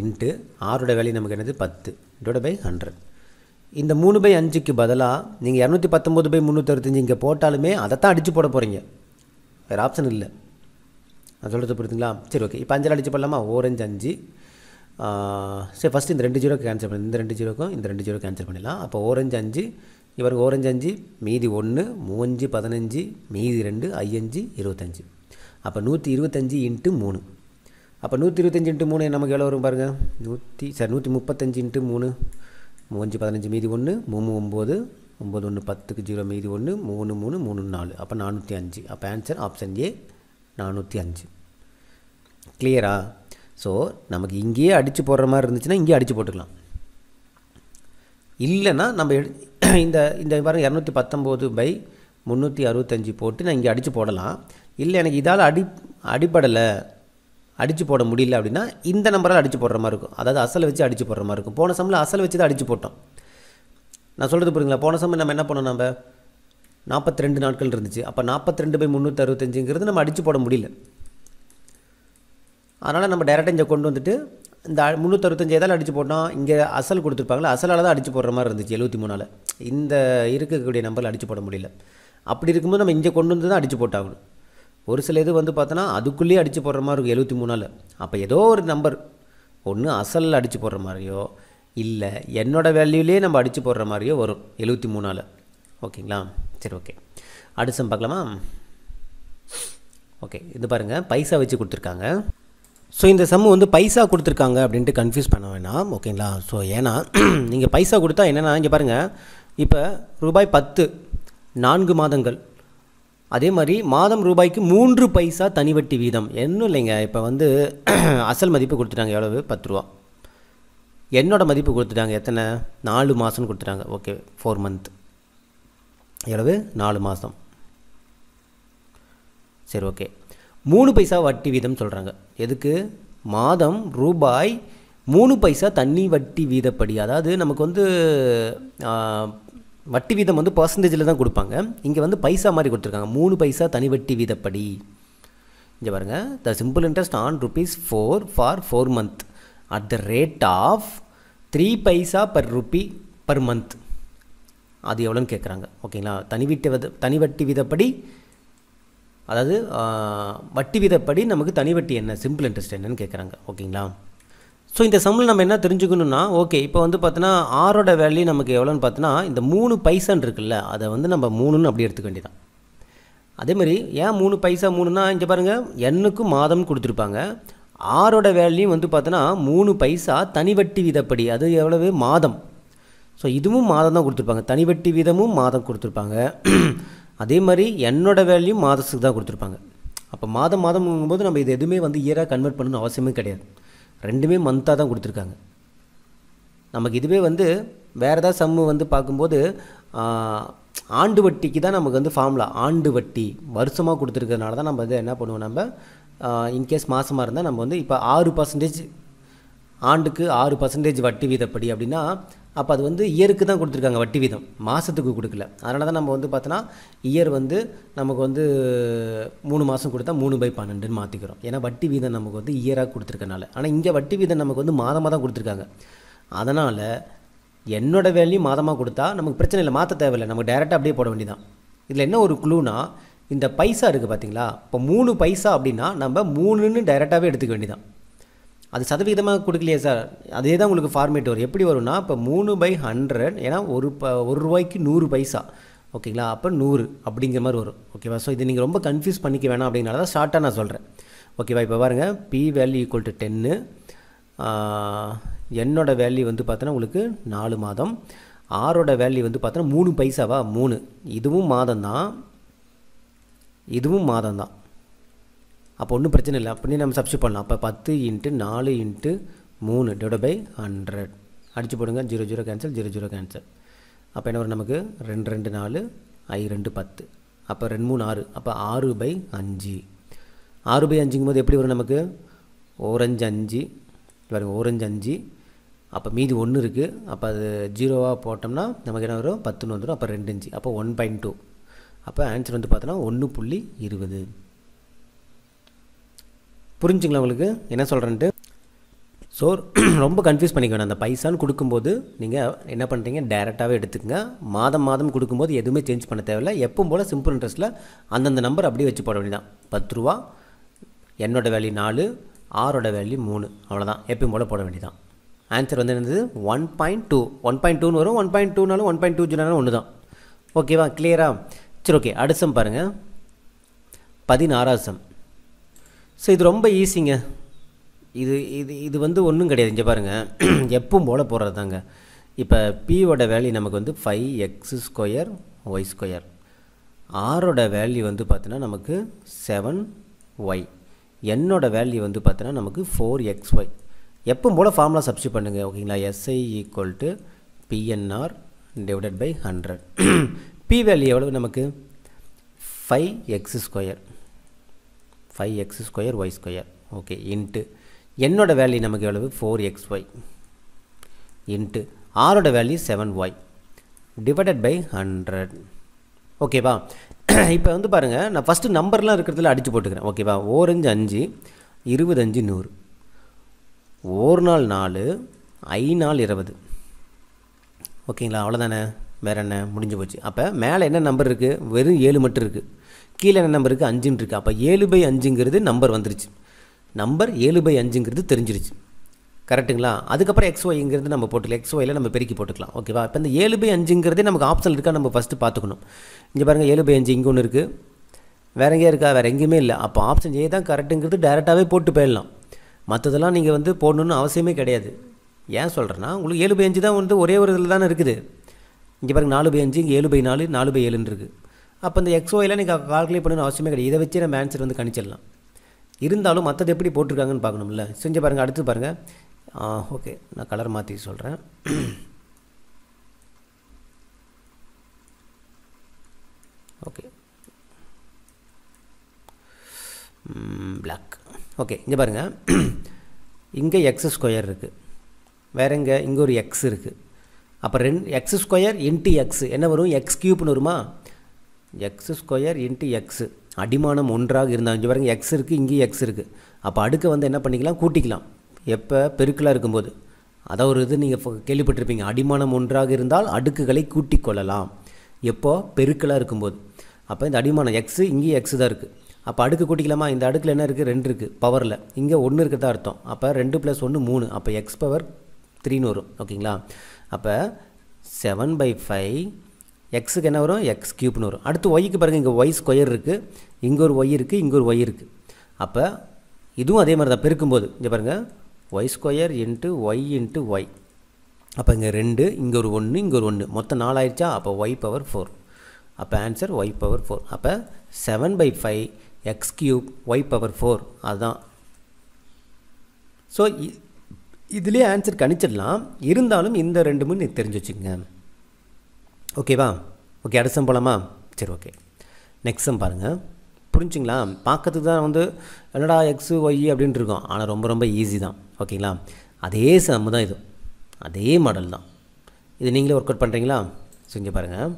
இன்ட்டு ஆறோட வேல்யூ நமக்கு என்னது பத்து டிவைட் பை ஹண்ட்ரட் இந்த மூணு பை அஞ்சுக்கு பதிலாக நீங்கள் இரநூத்தி பத்தொம்போது பை முந்நூற்றஞ்சு இங்கே போட்டாலுமே அதை தான் அடித்து போட போகிறீங்க வேறு ஆப்ஷன் இல்லை நான் சொல்கிறது புரியுதுங்களா சரி ஓகே இப்போ அஞ்சில் அடித்து போடலாமா ஓரஞ்சு அஞ்சு சரி ஃபஸ்ட்டு இந்த ரெண்டு ஜீரோ கேன்சல் பண்ணி இந்த ரெண்டு ஜீரோக்கும் இந்த ரெண்டு ஜீரோ கேன்சல் பண்ணிடலாம் அப்போ ஓரஞ்சு அஞ்சு இவருக்கு ஓரஞ்சு அஞ்சு மீதி ஒன்று மூவஞ்சு பதினஞ்சு மீதி ரெண்டு ஐயஞ்சு இருபத்தஞ்சு அப்போ நூற்றி இருபத்தஞ்சி இன்ட்டு மூணு அப்போ நூற்றி இருபத்தஞ்சி இன்ட்டு மூணு நமக்கு எவ்வளோ வரும் பாருங்கள் நூற்றி சார் நூற்றி முப்பத்தஞ்சு இன்ட்டு மூணு மூவஞ்சு பதினஞ்சு மீதி ஒன்று மூணு ஒம்பது ஒம்பது ஒன்று பத்துக்கு ஜீரோ மீதி ஒன்று மூணு மூணு மூணு நாலு அப்போ நானூற்றி அஞ்சு அப்போ ஆன்சர் ஆப்ஷன் ஏ நானூற்றி அஞ்சு கிளியரா ஸோ நமக்கு இங்கேயே அடித்து போடுற மாதிரி இருந்துச்சுன்னா இங்கேயே அடித்து போட்டுக்கலாம் இல்லைன்னா நம்ம இந்த இந்த வாரம் இரநூத்தி பத்தொம்போது பை முந்நூற்றி அறுபத்தஞ்சி போட்டு நான் இங்கே அடித்து போடலாம் இல்லை எனக்கு இதால் அடி அடிப்படலை அடித்து போட முடியல அப்படின்னா இந்த நம்பரால் அடித்து போடுற மாதிரி இருக்கும் அதாவது அசலை வச்சு அடித்து போடுற மாதிரி இருக்கும் போன சமயம் அசல் வச்சு தான் அடித்து போட்டோம் நான் சொல்கிறது புரியுங்களா போன சமயம் நம்ம என்ன பண்ணோம் நம்ம நாற்பத்தி ரெண்டு நாட்கள் இருந்துச்சு அப்போ நாற்பத்தி ரெண்டு பை முந்நூற்றி அறுபத்தஞ்சுங்கிறது நம்ம அடித்து போட முடியல அதனால் நம்ம டைரெக்டாக இங்கே கொண்டு வந்துட்டு இந்த முந்நூற்றறுபத்தஞ்சு ஏதாவது அடித்து போட்டோம் இங்கே அசல் கொடுத்துருப்பாங்களே அசலால் தான் அடித்து போடுற மாதிரி இருந்துச்சு எழுபத்தி மூணால் இந்த இருக்கக்கூடிய நம்பரில் அடித்து போட முடியல அப்படி இருக்கும்போது நம்ம இங்கே கொண்டு வந்து தான் அடித்து போட்டாகணும் ஒரு சில இது வந்து பார்த்தோன்னா அதுக்குள்ளேயே அடித்து போடுற மாதிரி இருக்கும் எழுபத்தி மூணால் அப்போ ஏதோ ஒரு நம்பர் ஒன்று அசலில் அடித்து போடுற மாதிரியோ இல்லை என்னோடய வேல்யூலேயே நம்ம அடித்து போடுற மாதிரியோ வரும் எழுபத்தி மூணால் ஓகேங்களா சரி ஓகே அடுத்த பார்க்கலாமா ஓகே இது பாருங்கள் பைசா வச்சு கொடுத்துருக்காங்க ஸோ இந்த சம்மு வந்து பைசா கொடுத்துருக்காங்க அப்படின்ட்டு கன்ஃபியூஸ் பண்ண வேணாம் ஓகேங்களா ஸோ ஏன்னா நீங்கள் பைசா கொடுத்தா என்னென்னா இங்கே பாருங்கள் இப்போ ரூபாய் பத்து நான்கு மாதங்கள் அதே மாதிரி மாதம் ரூபாய்க்கு மூன்று பைசா தனிவட்டி வீதம் இன்னும் இல்லைங்க இப்போ வந்து அசல் மதிப்பு கொடுத்துட்டாங்க எவ்வளவு பத்து ரூபா என்னோடய மதிப்பு கொடுத்துட்டாங்க எத்தனை நாலு மாதம்னு கொடுத்துட்டாங்க ஓகே ஃபோர் மந்த் எவ்வளவு நாலு மாதம் சரி ஓகே மூணு பைசா வட்டி வீதம் சொல்கிறாங்க எதுக்கு மாதம் ரூபாய் மூணு பைசா தண்ணி வட்டி வீதப்படி அதாவது நமக்கு வந்து வட்டி வீதம் வந்து பர்சன்டேஜில் தான் கொடுப்பாங்க இங்கே வந்து பைசா மாதிரி கொடுத்துருக்காங்க மூணு பைசா தனி வட்டி வீதப்படி இங்கே பாருங்கள் the simple interest on rupees four for four month at the rate of three paisa per rupee per month அது எவ்வளோன்னு கேட்குறாங்க ஓகேங்களா தனி வீட்டு தனி வட்டி வீதப்படி அதாவது வட்டி விதப்படி நமக்கு தனி வட்டி என்ன சிம்பிள் இன்ட்ரெஸ்ட் என்னன்னு கேட்குறாங்க ஓகேங்களா ஸோ இந்த சம்பளம் நம்ம என்ன தெரிஞ்சுக்கணும்னா ஓகே இப்போ வந்து பார்த்தோன்னா ஆரோட வேல்யூ நமக்கு எவ்வளோன்னு பார்த்தோன்னா இந்த மூணு பைசான் இருக்குல்ல அதை வந்து நம்ம மூணுன்னு அப்படி எடுத்துக்க வேண்டியதான் அதேமாதிரி ஏன் மூணு பைசா மூணுன்னா இங்கே பாருங்கள் எண்ணுக்கும் மாதம்னு கொடுத்துருப்பாங்க ஆரோட வேல்யூ வந்து பார்த்தோன்னா மூணு பைசா தனி வட்டி விதப்படி அது எவ்வளவு மாதம் ஸோ இதுவும் மாதம் தான் கொடுத்துருப்பாங்க தனி வட்டி வீதமும் மாதம் கொடுத்துருப்பாங்க அதே மாதிரி என்னோடய வேலையும் மாதத்துக்கு தான் கொடுத்துருப்பாங்க அப்போ மாதம் மாதம் போது நம்ம இது எதுவுமே வந்து இயராக கன்வெர்ட் பண்ணணும்னு அவசியமே கிடையாது ரெண்டுமே மந்த்தாக தான் கொடுத்துருக்காங்க நமக்கு இதுவே வந்து வேறு ஏதாவது சம்மு வந்து பார்க்கும்போது ஆண்டு வட்டிக்கு தான் நமக்கு வந்து ஃபார்முலா ஆண்டு வட்டி வருஷமாக கொடுத்துருக்கிறதுனால தான் நம்ம வந்து என்ன பண்ணுவோம் நம்ம இன்கேஸ் மாதமாக இருந்தால் நம்ம வந்து இப்போ ஆறு பர்சன்டேஜ் ஆண்டுக்கு ஆறு பர்சன்டேஜ் வட்டி வீதப்படி அப்படின்னா அப்போ அது வந்து இயருக்கு தான் கொடுத்துருக்காங்க வட்டி வீதம் மாதத்துக்கு கொடுக்கல அதனால தான் நம்ம வந்து பார்த்தோன்னா இயர் வந்து நமக்கு வந்து மூணு மாதம் கொடுத்தா மூணு பை பன்னெண்டுன்னு மாற்றிக்கிறோம் ஏன்னா வட்டி வீதம் நமக்கு வந்து இயராக கொடுத்துருக்கனால ஆனால் இங்கே வட்டி வீதம் நமக்கு வந்து மாதமாக தான் கொடுத்துருக்காங்க அதனால் என்னோடய வேலையும் மாதமாக கொடுத்தா நமக்கு பிரச்சனை இல்லை மாற்ற தேவையில்லை நமக்கு டைரெக்டாக அப்படியே போட வேண்டியதான் இதில் என்ன ஒரு குழுனா இந்த பைசா இருக்குது பார்த்தீங்களா இப்போ மூணு பைசா அப்படின்னா நம்ம மூணுன்னு டைரெக்டாகவே எடுத்துக்க வேண்டியதான் அது சதவீதமாக கொடுக்கலையே சார் அதே தான் உங்களுக்கு ஃபார்மேட் வரும் எப்படி வரும்னா இப்போ மூணு பை ஹண்ட்ரட் ஏன்னா ஒரு ப ஒரு ரூபாய்க்கு நூறு பைசா ஓகேங்களா அப்போ நூறு அப்படிங்கிற மாதிரி வரும் ஓகேவா ஸோ இது நீங்கள் ரொம்ப கன்ஃபியூஸ் பண்ணிக்க வேணாம் அப்படிங்கிறத ஷார்ட்டாக நான் சொல்கிறேன் ஓகேவா இப்போ பாருங்கள் பி வேல்யூ ஈக்குவல் டு டென்னு என்னோடய வேல்யூ வந்து பார்த்தோன்னா உங்களுக்கு நாலு மாதம் ஆரோட வேல்யூ வந்து பார்த்தோன்னா மூணு பைசாவா மூணு இதுவும் மாதம் தான் இதுவும் மாதம் தான் அப்போ ஒன்றும் பிரச்சனை இல்லை அப்படி நம்ம சப்ஸ்டியூட் பண்ணலாம் அப்போ பத்து இன்ட்டு நாலு இன்ட்டு மூணு டிவைட் பை ஹண்ட்ரட் அடிச்சு போடுங்க zero zero cancel zero zero cancel அப்போ என்ன வரும் நமக்கு ரெண்டு ரெண்டு நாலு ஐ ரெண்டு பத்து அப்போ ரெண்டு மூணு ஆறு அப்போ ஆறு பை அஞ்சு ஆறு பை அஞ்சுங்கும் போது எப்படி வரும் நமக்கு ஓரஞ்சு அஞ்சு வரும் ஓரஞ்சு அஞ்சு அப்போ மீதி ஒன்று இருக்குது அப்போ அது ஜீரோவாக போட்டோம்னா நமக்கு என்ன வரும் பத்துன்னு வந்துடும் அப்போ ரெண்டு அஞ்சு அப்போ ஒன் பாயிண்ட் டூ அப்போ ஆன்சர் வந்து பார்த்தோன்னா ஒன்று புள்ளி இருபது புரிஞ்சுங்களா உங்களுக்கு என்ன சொல்கிறேன்ட்டு ஸோ ரொம்ப கன்ஃபியூஸ் பண்ணிக்க அந்த பைசான்னு கொடுக்கும்போது நீங்கள் என்ன பண்ணுறீங்க டேரெக்டாகவே எடுத்துக்கங்க மாதம் மாதம் கொடுக்கும்போது எதுவுமே சேஞ்ச் பண்ண தேவையில்லை எப்பவும் போல் சிம்பிள் இன்ட்ரெஸ்ட்டில் அந்தந்த நம்பர் அப்படியே வச்சு போட வேண்டியதான் பத்து ரூபா என்னோட வேல்யூ நாலு ஆரோட வேல்யூ மூணு அவ்வளோதான் எப்பயும் போல் போட வேண்டியதான் ஆன்சர் வந்து என்னது one point two one point டூன்னு வரும் ஒன் பாயிண்ட் டூனாலும் ஒன் பாயிண்ட் டூ ஜீரோனாலும் ஒன்று தான் ஓகேவா கிளியராக சரி ஓகே அடுத்த பாருங்கள் பதினாறாவது சம் ஸோ இது ரொம்ப ஈஸிங்க இது இது இது வந்து ஒன்றும் கிடையாது இங்கே பாருங்கள் எப்பவும் போல் போடுறது தாங்க இப்போ பியோட வேல்யூ நமக்கு வந்து five X square Y square ஆரோட வேல்யூ வந்து பார்த்தீங்கன்னா நமக்கு செவன் ஒய் என்னோட வேல்யூ வந்து பார்த்தோன்னா நமக்கு ஃபோர் எக்ஸ் ஒய் எப்பவும் போல் ஃபார்முலா சப்ஸ்டி பண்ணுங்கள் ஓகேங்களா SI equal to PNR divided by hundred P value எவ்வளவு நமக்கு five X square five X square Y square okay into என்னோடய வேல்யூ நமக்கு எவ்வளவு ஃபோர் எக்ஸ் ஒய் இன்ட்டு ஆரோட value seven Y divided by hundred ஓகேவா இப்போ வந்து பாருங்கள் நான் ஃபஸ்ட்டு நம்பர்லாம் இருக்கிறதுல அடித்து போட்டுக்கிறேன் ஓகேவா ஓரஞ்சு அஞ்சு இருபது அஞ்சு நூறு ஒரு நாள் நாலு ஐ நாள் இருபது ஓகேங்களா அவ்வளோதானே வேறு என்ன முடிஞ்சு போச்சு அப்போ மேலே என்ன நம்பர் இருக்குது வெறும் ஏழு மட்டும் இருக்குது கீழே என்ன நம்பருக்கு அஞ்சுன்னு இருக்குது அப்போ ஏழு பை அஞ்சுங்கிறது நம்பர் வந்துருச்சு நம்பர் ஏழு பை அஞ்சுங்கிறது தெரிஞ்சிருச்சு கரெக்டுங்களா அதுக்கப்புறம் எக்ஸ் ஒய்ங்கிறது நம்ம போட்டுக்கலாம் எக்ஸ் ஒயில் நம்ம பெருக்கி போட்டுக்கலாம் ஓகேவா இப்போ இந்த ஏழு பை அஞ்சுங்கிறதே நமக்கு ஆப்ஷன் இருக்கா நம்ம ஃபஸ்ட்டு பார்த்துக்கணும் இங்கே பாருங்கள் ஏழு பை அஞ்சு இங்கே ஒன்று இருக்குது வேறு எங்கேயா இருக்கா வேறு எங்கேயுமே இல்லை அப்போ ஆப்ஷன் ஏ தான் கரெக்டுங்கிறது டேரெக்டாகவே போட்டு போயிடலாம் மற்றதெல்லாம் நீங்கள் வந்து போடணுன்னு அவசியமே கிடையாது ஏன் சொல்கிறேன்னா உங்களுக்கு ஏழு பை அஞ்சு தான் வந்து ஒரே ஒரு இதில் தானே இருக்குது இங்கே பாருங்கள் நாலு பை அஞ்சு இங்கே ஏழு பை நாலு நாலு பை ஏழுன்னு இருக்குது அப்போ இந்த எக்ஸோயில் நீங்கள் கால்குலேட் பண்ணணும் அவசியமே கிடையாது இதை வச்சு நம்ம ஆன்சர் வந்து கணிச்சிடலாம் இருந்தாலும் மற்றது எப்படி போட்டிருக்காங்கன்னு பார்க்கணும்ல செஞ்சு பாருங்கள் அடுத்து பாருங்கள் ஓகே நான் கலர் மாற்றி சொல்கிறேன் ஓகே பிளாக் ஓகே இங்கே பாருங்கள் இங்கே எக்ஸ் ஸ்கொயர் இருக்குது வேறு எங்கே இங்கே ஒரு எக்ஸ் இருக்குது அப்போ ரெண்டு எக்ஸ் ஸ்கொயர் இன்ட்டு எக்ஸ் என்ன வரும் எக்ஸ் க்யூப்னு வருமா எக்ஸ் ஸ்கொயர் இன்ட்டு எக்ஸு அடிமானம் ஒன்றாக இருந்தால் இங்கே பாருங்கள் எக்ஸ் இருக்குது இங்கேயும் எக்ஸ் இருக்குது அப்போ அடுக்க வந்து என்ன பண்ணிக்கலாம் கூட்டிக்கலாம் எப்போ பெருக்கலாக இருக்கும்போது அதாவது ஒரு இது நீங்கள் கேள்விப்பட்டிருப்பீங்க அடிமானம் ஒன்றாக இருந்தால் அடுக்குகளை கூட்டி கொள்ளலாம் எப்போது பெருக்கலாக இருக்கும்போது அப்போ இந்த அடிமானம் எக்ஸு இங்கேயும் எக்ஸு தான் இருக்குது அப்போ அடுக்கு கூட்டிக்கலாமா இந்த அடுக்கில் என்ன இருக்குது ரெண்டு இருக்குது பவரில் இங்கே ஒன்று இருக்கிறதா அர்த்தம் அப்போ ரெண்டு ப்ளஸ் ஒன்று மூணு அப்போ எக்ஸ் பவர் த்ரீன்னு வரும் ஓகேங்களா அப்போ செவன் பை ஃபைவ் எக்ஸுக்கு என்ன வரும் எக்ஸ் க்யூப்னு வரும் அடுத்து ஒய்க்கு பாருங்கள் இங்கே ஒய் ஸ்கொயர் இருக்குது இங்கே ஒரு ஒய் இருக்குது இங்கே ஒரு ஒய் இருக்குது அப்போ இதுவும் அதே மாதிரி தான் பெருக்கும்போது இங்கே பாருங்கள் Y square into Y into Y அப்போ இங்கே ரெண்டு இங்கே ஒரு ஒன்று இங்கே ஒரு ஒன்று மொத்தம் நாலாயிருச்சா அப்போ ஒய் பவர் ஃபோர் அப்போ ஆன்சர் ஒய் பவர் ஃபோர் அப்போ seven by five X cube Y power four அதுதான் ஸோ இதுலேயே ஆன்சர் கணிச்சிடலாம் இருந்தாலும் இந்த ரெண்டு மூணு தெரிஞ்சு வச்சுக்கோங்க ஓகேவா ஓகே அடுத்த போகலாமா சரி ஓகே நெக்ஸ்ட் சம் பாருங்கள் புரிஞ்சுங்களா பார்க்கறதுக்கு தான் வந்து என்னடா எக்ஸு ஒய் அப்படின்ட்டு இருக்கும் ஆனால் ரொம்ப ரொம்ப ஈஸி தான் ஓகேங்களா அதே சம் தான் இது அதே மாடல் தான் இது நீங்களே ஒர்க் அவுட் பண்ணுறீங்களா செஞ்சு பாருங்கள்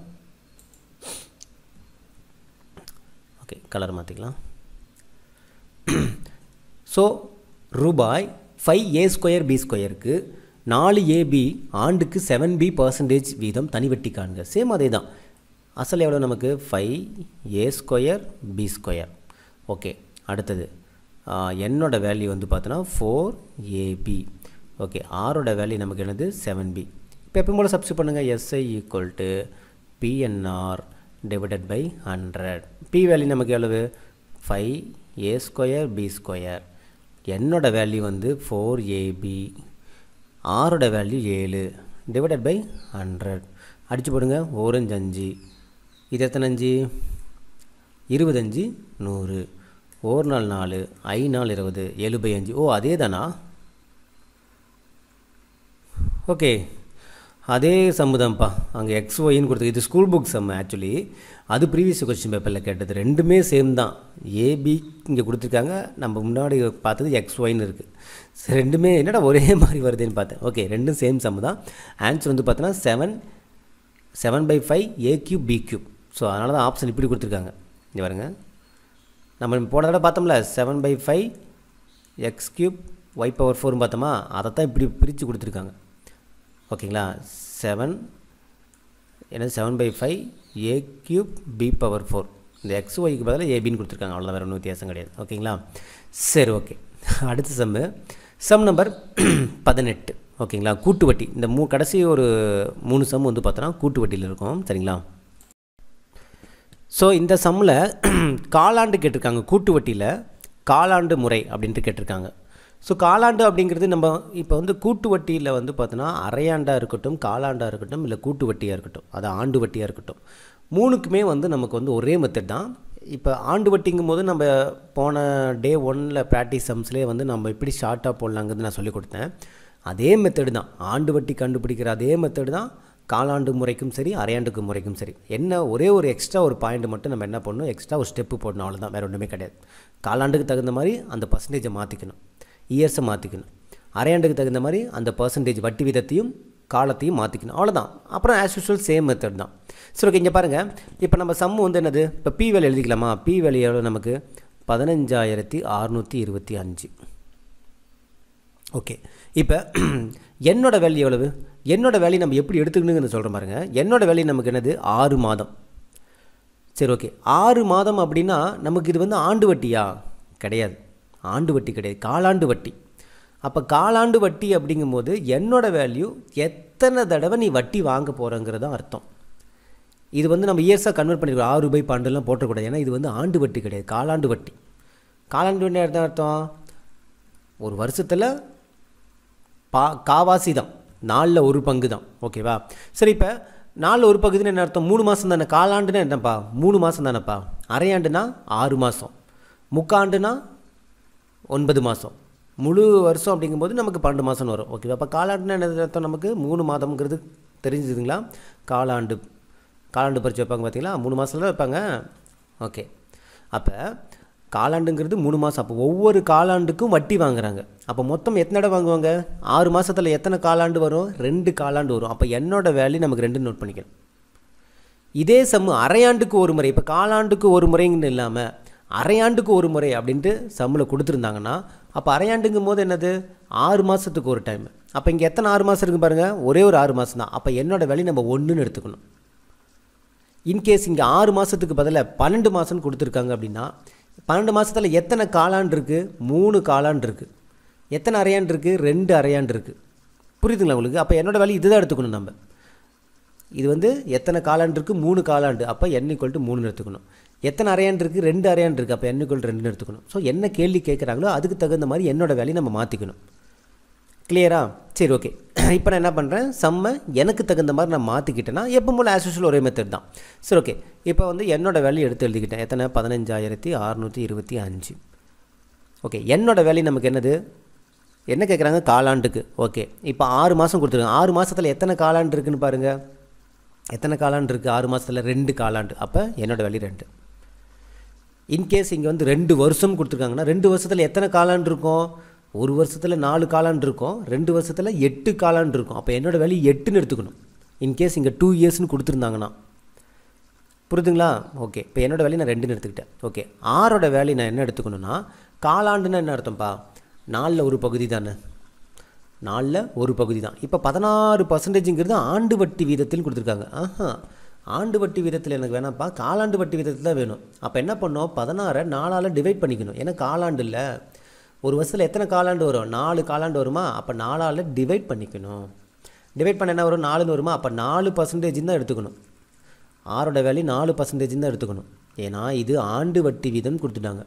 ஓகே கலர் மாற்றிக்கலாம் ஸோ ரூபாய் ஃபைவ் ஏ ஸ்கொயர் பி ஸ்கொயருக்கு நாலு ஏபி ஆண்டுக்கு செவன் பி பர்சன்டேஜ் வீதம் வெட்டி காணுங்க சேம் அதே தான் அசல் எவ்வளோ நமக்கு five A square B square okay அடுத்தது என்னோட வேல்யூ வந்து பார்த்தோன்னா ஃபோர் ஏபி ஓகே ஆரோட வேல்யூ நமக்கு என்னது செவன் பி இப்போ எப்போ போல் சப்ஸ்டியூட் பண்ணுங்கள் SI equal to PNR divided by hundred P value நமக்கு எவ்வளவு five A square B square என்னோட வேல்யூ வந்து ஃபோர் ஏபி ஆறோட வேல்யூ ஏழு டிவைடட் பை ஹண்ட்ரட் அடித்து போடுங்க ஓரஞ்சு அஞ்சு இது எத்தனை அஞ்சு இருபதஞ்சு நூறு ஒரு நாள் நாலு ஐ நாள் இருபது ஏழு பை அஞ்சு ஓ அதே தானா ஓகே அதே சம்மு தான்ப்பா அங்கே எக்ஸ் ஒயின்னு கொடுத்து இது ஸ்கூல் புக் சம்மு ஆக்சுவலி அது ப்ரீவியஸ் கொஸ்டின் பேப்பரில் கேட்டது ரெண்டுமே சேம் தான் ஏபி இங்கே கொடுத்துருக்காங்க நம்ம முன்னாடி பார்த்தது எக்ஸ் ஒயின்னு இருக்குது ரெண்டுமே என்னடா ஒரே மாதிரி வருதுன்னு பார்த்தேன் ஓகே ரெண்டும் சேம் சம் தான் ஆன்சர் வந்து பார்த்தோன்னா seven seven by five A cube B cube so அதனால தான் ஆப்ஷன் இப்படி கொடுத்துருக்காங்க இங்கே பாருங்கள் நம்ம போன தடவை பார்த்தோம்ல seven by five X cube Y power ஃபோர்னு பார்த்தோமா அதை தான் இப்படி பிரித்து கொடுத்துருக்காங்க ஓகேங்களா செவன் ஏன்னா seven by five a cube b power four இந்த எக்ஸ் ஒய்க்கு பதிலாக ஏபின்னு கொடுத்துருக்காங்க அவ்வளோதான் வேறு ஒன்றும் வித்தியாசம் கிடையாது ஓகேங்களா சரி ஓகே அடுத்த சம்மு சம் நம்பர் பதினெட்டு ஓகேங்களா கூட்டு வட்டி இந்த மூ கடைசி ஒரு மூணு சம் வந்து பார்த்தோன்னா கூட்டு வட்டியில் இருக்கும் சரிங்களா ஸோ இந்த சம்மில் காலாண்டு கேட்டிருக்காங்க கூட்டு வட்டியில் காலாண்டு முறை அப்படின்ட்டு கேட்டிருக்காங்க ஸோ காலாண்டு அப்படிங்கிறது நம்ம இப்போ வந்து கூட்டு வட்டியில் வந்து பார்த்தோன்னா அரையாண்டாக இருக்கட்டும் காலாண்டாக இருக்கட்டும் இல்லை கூட்டு வட்டியாக இருக்கட்டும் அது ஆண்டு வட்டியாக இருக்கட்டும் மூணுக்குமே வந்து நமக்கு வந்து ஒரே மெத்தட் தான் இப்போ ஆண்டு வட்டிங்கும் போது நம்ம போன டே ஒன்னில் ப்ராக்டிஸ் சம்ஸ்லேயே வந்து நம்ம எப்படி ஷார்ட்டாக போடலாங்கிறது நான் சொல்லிக் கொடுத்தேன் அதே மெத்தடு தான் ஆண்டு வட்டி கண்டுபிடிக்கிற அதே மெத்தடு தான் காலாண்டு முறைக்கும் சரி அரையாண்டுக்கு முறைக்கும் சரி என்ன ஒரே ஒரு எக்ஸ்ட்ரா ஒரு பாயிண்ட் மட்டும் நம்ம என்ன பண்ணணும் எக்ஸ்ட்ரா ஒரு ஸ்டெப்பு போடணும் அவ்வளோதான் வேறு ஒன்றுமே கிடையாது காலாண்டுக்கு தகுந்த மாதிரி அந்த பர்சன்டேஜை மாற்றிக்கணும் இயர்ஸை மாற்றிக்கணும் அரையாண்டுக்கு தகுந்த மாதிரி அந்த பர்சன்டேஜ் வட்டி விதத்தையும் காலத்தையும் மாற்றிக்கணும் அவ்வளோதான் அப்புறம் ஆஸ் யூஸ்வல் சேம் மெத்தட் தான் சரி ஓகே இங்கே பாருங்கள் இப்போ நம்ம சம்மு வந்து என்னது இப்போ பி வேலை எழுதிக்கலாமா பி வேலை எவ்வளோ நமக்கு பதினஞ்சாயிரத்தி அறுநூற்றி இருபத்தி அஞ்சு ஓகே இப்போ என்னோடய வேலை எவ்வளவு என்னோடய வேலையை நம்ம எப்படி எடுத்துக்கணுங்கன்னு சொல்கிற பாருங்க என்னோடய வேலையை நமக்கு என்னது ஆறு மாதம் சரி ஓகே ஆறு மாதம் அப்படின்னா நமக்கு இது வந்து ஆண்டு வட்டியா கிடையாது ஆண்டு வட்டி கிடையாது காலாண்டு வட்டி அப்போ காலாண்டு வட்டி அப்படிங்கும்போது என்னோட வேல்யூ எத்தனை தடவை நீ வட்டி வாங்க போகிறோங்கிறது அர்த்தம் இது வந்து நம்ம இயர்ஸாக கன்வெர்ட் பண்ணிக்கிறோம் ஆறு ரூபாய் பாண்டுலாம் போட்டக்கூடாது ஏன்னா இது வந்து ஆண்டு வட்டி கிடையாது காலாண்டு வட்டி காலாண்டு வட்டி என்ன அர்த்தம் ஒரு வருஷத்தில் பா காவாசி தான் நாளில் ஒரு பங்கு தான் ஓகேவா சரி இப்போ நாலில் ஒரு பகுதின்னு என்ன அர்த்தம் மூணு மாதம் தானே காலாண்டுன்னு என்னப்பா மூணு மாதம் தானேப்பா அரையாண்டுனா ஆறு மாதம் முக்காண்டுனா ஒன்பது மாதம் முழு வருஷம் அப்படிங்கும்போது நமக்கு பன்னெண்டு மாதம் வரும் ஓகேவா அப்போ காலாண்டுனா என்ன அர்த்தம் நமக்கு மூணு மாதம்ங்கிறது தெரிஞ்சுதுங்களா காலாண்டு காலாண்டு பறிச்சு வைப்பாங்க பார்த்தீங்களா மூணு மாதத்தில் வைப்பாங்க ஓகே அப்போ காலாண்டுங்கிறது மூணு மாதம் அப்போ ஒவ்வொரு காலாண்டுக்கும் வட்டி வாங்குறாங்க அப்போ மொத்தம் எத்தனை இடம் வாங்குவாங்க ஆறு மாதத்தில் எத்தனை காலாண்டு வரும் ரெண்டு காலாண்டு வரும் அப்போ என்னோடய வேல்யூ நமக்கு ரெண்டு நோட் பண்ணிக்கணும் இதே சம்மு அரையாண்டுக்கு ஒரு முறை இப்போ காலாண்டுக்கு ஒரு முறைங்கன்னு இல்லாமல் அரையாண்டுக்கு ஒரு முறை அப்படின்ட்டு சம்மில் கொடுத்துருந்தாங்கன்னா அப்போ அரையாண்டுங்கும் போது என்னது ஆறு மாதத்துக்கு ஒரு டைம் அப்போ இங்கே எத்தனை ஆறு மாதம் இருக்குது பாருங்கள் ஒரே ஒரு ஆறு மாதம் தான் அப்போ என்னோடய வேலையை நம்ம ஒன்றுன்னு எடுத்துக்கணும் இன்கேஸ் இங்கே ஆறு மாதத்துக்கு பதிலாக பன்னெண்டு மாதம்னு கொடுத்துருக்காங்க அப்படின்னா பன்னெண்டு மாதத்தில் எத்தனை காலான் இருக்குது மூணு காலான் இருக்குது எத்தனை அரையாண்டு இருக்குது ரெண்டு அரையாண்டு இருக்குது புரியுதுங்களா உங்களுக்கு அப்போ என்னோடய வேலையை இதுதான் எடுத்துக்கணும் நம்ம இது வந்து எத்தனை காலாண்டு இருக்குது மூணு காலாண்டு அப்போ என்னை கொல்ட்டு மூணு எடுத்துக்கணும் எத்தனை அறையான் இருக்குது ரெண்டு அறையான் இருக்குது அப்போ என்னக்குள் ரெண்டு எடுத்துக்கணும் ஸோ என்ன கேள்வி கேட்குறாங்களோ அதுக்கு தகுந்த மாதிரி என்னோடய வேலையை நம்ம மாற்றிக்கணும் கிளியரா சரி ஓகே இப்போ நான் என்ன பண்ணுறேன் செம்மை எனக்கு தகுந்த மாதிரி நான் மாற்றிக்கிட்டேன்னா எப்போ போல் ஆசோஷியல் ஒரே மெத்தட் தான் சரி ஓகே இப்போ வந்து என்னோடய வேலையை எடுத்து எழுதிக்கிட்டேன் எத்தனை பதினஞ்சாயிரத்தி அறநூற்றி இருபத்தி அஞ்சு ஓகே என்னோடய வேலையை நமக்கு என்னது என்ன கேட்குறாங்க காலாண்டுக்கு ஓகே இப்போ ஆறு மாதம் கொடுத்துருக்காங்க ஆறு மாதத்தில் எத்தனை காலாண்டு இருக்குதுன்னு பாருங்கள் எத்தனை காலாண்டு இருக்குது ஆறு மாதத்தில் ரெண்டு காலாண்டு அப்போ என்னோடய வேலையை ரெண்டு இன்கேஸ் இங்கே வந்து ரெண்டு வருஷம் கொடுத்துருக்காங்கன்னா ரெண்டு வருஷத்தில் எத்தனை காலான் இருக்கும் ஒரு வருஷத்தில் நாலு காலான் இருக்கும் ரெண்டு வருஷத்தில் எட்டு காலான் இருக்கும் அப்போ என்னோடய வேல்யூ எட்டுன்னு எடுத்துக்கணும் இன்கேஸ் இங்கே டூ இயர்ஸ்னு கொடுத்துருந்தாங்கன்னா புரிதுங்களா ஓகே இப்போ என்னோடய வேலையை நான் ரெண்டுன்னு எடுத்துக்கிட்டேன் ஓகே ஆறோட வேலையை நான் என்ன எடுத்துக்கணும்னா காலாண்டுன்னு என்ன அர்த்தம்ப்பா நாலில் ஒரு பகுதி தானே நாலில் ஒரு பகுதி தான் இப்போ பதினாறு பர்சன்டேஜுங்கிறது ஆண்டு வட்டி வீதத்தில் கொடுத்துருக்காங்க ஆஹா ஆண்டு வட்டி விதத்தில் எனக்கு வேணாம்ப்பா காலாண்டு வட்டி விதத்தில் தான் வேணும் அப்போ என்ன பண்ணோம் பதினாறை நாலால் டிவைட் பண்ணிக்கணும் ஏன்னா காலாண்டு இல்லை ஒரு வருஷத்தில் எத்தனை காலாண்டு வரும் நாலு காலாண்டு வருமா அப்போ நாலால் டிவைட் பண்ணிக்கணும் டிவைட் பண்ண என்ன வரும் நாலுன்னு வருமா அப்போ நாலு பர்சன்டேஜ் தான் எடுத்துக்கணும் ஆறோட வேலையும் நாலு பர்சன்டேஜ் தான் எடுத்துக்கணும் ஏன்னா இது ஆண்டு வட்டி வீதம் கொடுத்துட்டாங்க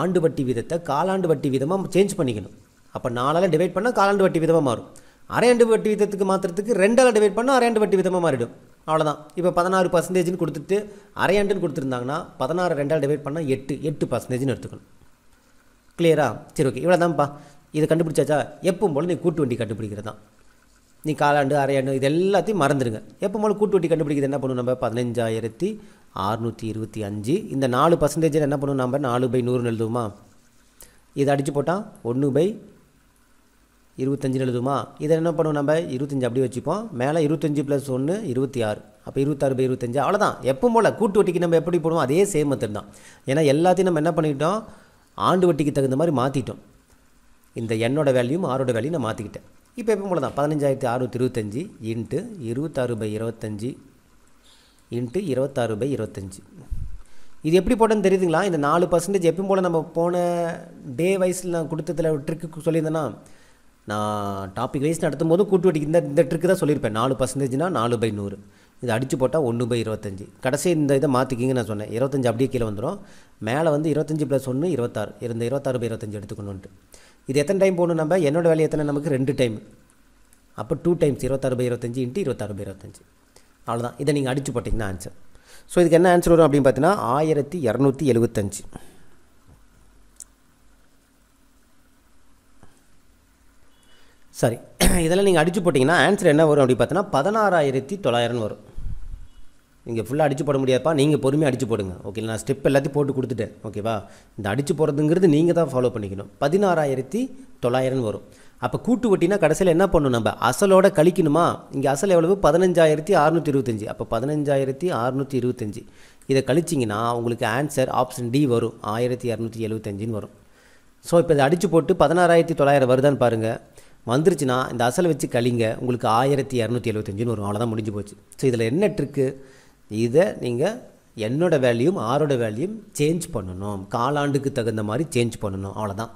ஆண்டு வட்டி வீதத்தை காலாண்டு வட்டி வீதமாக சேஞ்ச் பண்ணிக்கணும் அப்போ நாலால் டிவைட் பண்ணால் காலாண்டு வட்டி வீதமாக மாறும் அரையாண்டு வட்டி வீதத்துக்கு மாற்றுறதுக்கு ரெண்டால் டிவைட் பண்ணால் அரையாண்டு வட்டி வீதமாக மாறிடும் அவ்வளோதான் இப்போ பதினாறு பர்சன்டேஜ்னு கொடுத்துட்டு அரையாண்டுன்னு கொடுத்துருந்தாங்கன்னா பதினாறு ரெண்டாவது டிவைட் பண்ணால் எட்டு எட்டு பர்சன்டேஜ்னு எடுத்துக்கணும் கிளியரா சரி ஓகே இவ்வளோ தான்ப்பா இதை கண்டுபிடிச்சாச்சா எப்பவும் போல் நீ கூட்டு வண்டி கண்டுபிடிக்கிறது தான் நீ காலாண்டு அரையாண்டு இது எல்லாத்தையும் மறந்துடுங்க எப்போ போல் கூட்டு வண்டி கண்டுபிடிக்கிறது என்ன பண்ணுவோம் நம்ம பதினஞ்சாயிரத்தி அறுநூற்றி இருபத்தி அஞ்சு இந்த நாலு பர்சன்டேஜில் என்ன பண்ணுவோம் நம்ம நாலு பை நூறுன்னு எழுதுவோமா இதை அடித்து போட்டால் ஒன்று பை இருபத்தஞ்சுன்னு எழுதுமா இதை என்ன பண்ணுவோம் நம்ம இருபத்தஞ்சு அப்படி வச்சுப்போம் மேலே இருபத்தஞ்சி ப்ளஸ் ஒன்று இருபத்தி ஆறு அப்போ இருபத்தாறு பை இருபத்தஞ்சு அவ்வளோதான் எப்போ போல் கூட்டு வட்டிக்கு நம்ம எப்படி போடுவோம் அதே சேம் மெத்தட் தான் ஏன்னா எல்லாத்தையும் நம்ம என்ன பண்ணிக்கிட்டோம் ஆண்டு வட்டிக்கு தகுந்த மாதிரி மாற்றிட்டோம் இந்த எண்ணோட வேல்யூம் ஆரோட வேல்யூ நான் மாற்றிக்கிட்டேன் இப்போ எப்போ போல தான் பதினஞ்சாயிரத்தி அறுநூற்றி இருபத்தஞ்சி இன்ட்டு இருபத்தாறு பை இருபத்தஞ்சி இன்ட்டு இருபத்தாறு பை இருபத்தஞ்சி இது எப்படி போட்டோம்னு தெரியுதுங்களா இந்த நாலு பர்சன்டேஜ் எப்பவும் போல் நம்ம போன டே வைஸில் நான் கொடுத்ததில் ட்ரிக்கு சொல்லியிருந்தேன்னா நான் டாபிக் வைஸ் நடத்தும் போது கூட்டு வட்டி இந்த இந்த ட்ரிக்கு தான் சொல்லியிருப்பேன் நாலு பர்சன்டேஜ்னால் நாலு பை நூறு இது அடித்து போட்டால் ஒன்று பை இருபத்தஞ்சி கடைசி இந்த இதை மாற்றிக்கிங்க நான் சொன்னேன் இருபத்தஞ்சி அப்படியே கீழே வந்துடும் மேலே வந்து இருபத்தஞ்சி ப்ளஸ் ஒன்று இருபத்தாறு இருந்த இருபத்தாறு பை இருபத்தஞ்சி எடுத்துக்கணுன்ட்டு இது எத்தனை டைம் போகணும் நம்ம என்னோடய வேலை எத்தனை நமக்கு ரெண்டு டைம் அப்போ டூ டைம்ஸ் இருபத்தாறு பை இருபத்தஞ்சி இன்ட்டு இருபத்தாறு பை இருபத்தஞ்சி அவ்வளோதான் இதை நீங்கள் அடித்து போட்டிங்கன்னா ஆன்சர் ஸோ இதுக்கு என்ன ஆன்சர் வரும் அப்படின்னு பார்த்தீங்கன்னா ஆயிரத்தி இரநூத்தி எழுபத்தஞ்சு சாரி இதெல்லாம் நீங்கள் அடித்து போட்டிங்கன்னா ஆன்சர் என்ன வரும் அப்படின்னு பார்த்தோன்னா பதினாறாயிரத்தி தொள்ளாயிரம்னு வரும் நீங்கள் ஃபுல்லாக அடித்து போட முடியாதுப்பா நீங்கள் பொறுமையாக அடித்து போடுங்க ஓகே நான் ஸ்டெப் எல்லாத்தையும் போட்டு கொடுத்துட்டேன் ஓகேவா இந்த அடித்து போடுறதுங்கிறது நீங்கள் தான் ஃபாலோ பண்ணிக்கணும் பதினாறாயிரத்தி தொள்ளாயிரம் வரும் அப்போ கூட்டு வட்டினா கடைசியில் என்ன பண்ணணும் நம்ம அசலோட கழிக்கணுமா இங்கே அசல் எவ்வளவு பதினஞ்சாயிரத்தி அறுநூற்றி இருபத்தஞ்சி அப்போ பதினஞ்சாயிரத்தி அறுநூற்றி இருபத்தஞ்சி இதை கழிச்சிங்கன்னா உங்களுக்கு ஆன்சர் ஆப்ஷன் டி வரும் ஆயிரத்தி இரநூத்தி எழுபத்தஞ்சின்னு வரும் ஸோ இப்போ இதை அடித்து போட்டு பதினாறாயிரத்தி தொள்ளாயிரம் வருதான்னு பாருங்கள் வந்துருச்சுன்னா இந்த அசலை வச்சு கழிங்க உங்களுக்கு ஆயிரத்தி இரநூத்தி எழுபத்தஞ்சுன்னு ஒரு தான் முடிஞ்சு போச்சு ஸோ இதில் என்ன ட்ரிக்கு இதை நீங்கள் என்னோடய வேல்யூம் ஆரோட வேல்யூம் சேஞ்ச் பண்ணணும் காலாண்டுக்கு தகுந்த மாதிரி சேஞ்ச் பண்ணணும் அவ்வளோதான்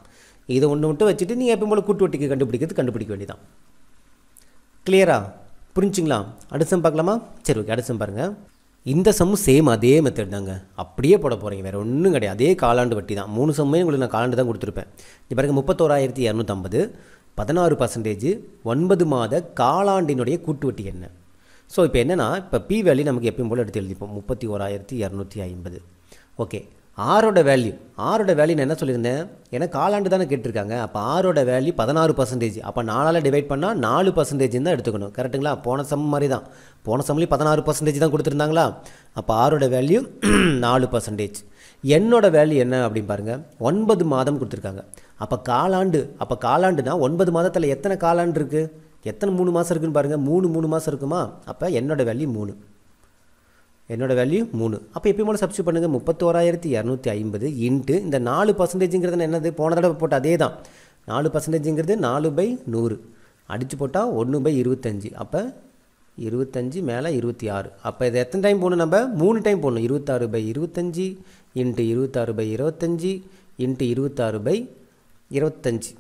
இதை ஒன்று மட்டும் வச்சுட்டு நீங்கள் எப்போ போல் கூட்டு வட்டிக்கு கண்டுபிடிக்கிறது கண்டுபிடிக்க வேண்டியதான் கிளியரா புரிஞ்சுங்களா அடுத்த பார்க்கலாமா சரி ஓகே அடுத்த பாருங்கள் இந்த சம்மும் சேம் அதே மெத்தட் தாங்க அப்படியே போட போகிறீங்க வேறு ஒன்றும் கிடையாது அதே காலாண்டு வட்டி தான் மூணு சம்மையும் உங்களுக்கு நான் காலாண்டு தான் கொடுத்துருப்பேன் இப்போ பாருங்கள் முப்பத்தோராயிரத்தி இரநூத்தம்பது பதினாறு பர்சன்டேஜ் ஒன்பது மாத காலாண்டினுடைய கூட்டு வட்டி என்ன ஸோ இப்போ என்னென்னா இப்போ பி வேல்யூ நமக்கு எப்பயும் போல் எடுத்து எழுதிப்போம் முப்பத்தி ஓராயிரத்தி இரநூத்தி ஐம்பது ஓகே ஆரோட வேல்யூ ஆரோட வேல்யூ நான் என்ன சொல்லியிருந்தேன் ஏன்னா காலாண்டு தானே கேட்டிருக்காங்க அப்போ ஆரோட வேல்யூ பதினாறு பர்சன்டேஜ் அப்போ நாலால் டிவைட் பண்ணால் நாலு பர்சன்டேஜ் தான் எடுத்துக்கணும் கரெக்டுங்களா போன சம் மாதிரி தான் போன சம்லேயும் பதினாறு பர்சன்டேஜ் தான் கொடுத்துருந்தாங்களா அப்போ ஆரோட வேல்யூ நாலு பர்சன்டேஜ் என்னோட வேல்யூ என்ன அப்படின்னு பாருங்கள் ஒன்பது மாதம் கொடுத்துருக்காங்க அப்போ காலாண்டு அப்போ காலாண்டுனா ஒன்பது மாதத்தில் எத்தனை காலாண்டு இருக்குது எத்தனை மூணு மாதம் இருக்குன்னு பாருங்கள் மூணு மூணு மாதம் இருக்குமா அப்போ என்னோடய வேல்யூ மூணு என்னோடய வேல்யூ மூணு அப்போ எப்பயும் போல சப்ஸ்டியூட் பண்ணுங்கள் முப்பத்தோராயிரத்தி இரநூத்தி ஐம்பது இன்ட்டு இந்த நாலு பர்சன்டேஜுங்கிறது என்னது போன தடவை போட்டால் அதே தான் நாலு பர்சன்டேஜுங்கிறது நாலு பை நூறு அடித்து போட்டால் ஒன்று பை இருபத்தஞ்சி அப்போ இருபத்தஞ்சி மேலே இருபத்தி ஆறு அப்போ இதை எத்தனை டைம் போகணும் நம்ம மூணு டைம் போடணும் இருபத்தாறு பை இருபத்தஞ்சி இன்ட்டு இருபத்தாறு பை இருபத்தஞ்சி இன்ட்டு இருபத்தாறு பை இருபத்தஞ்சி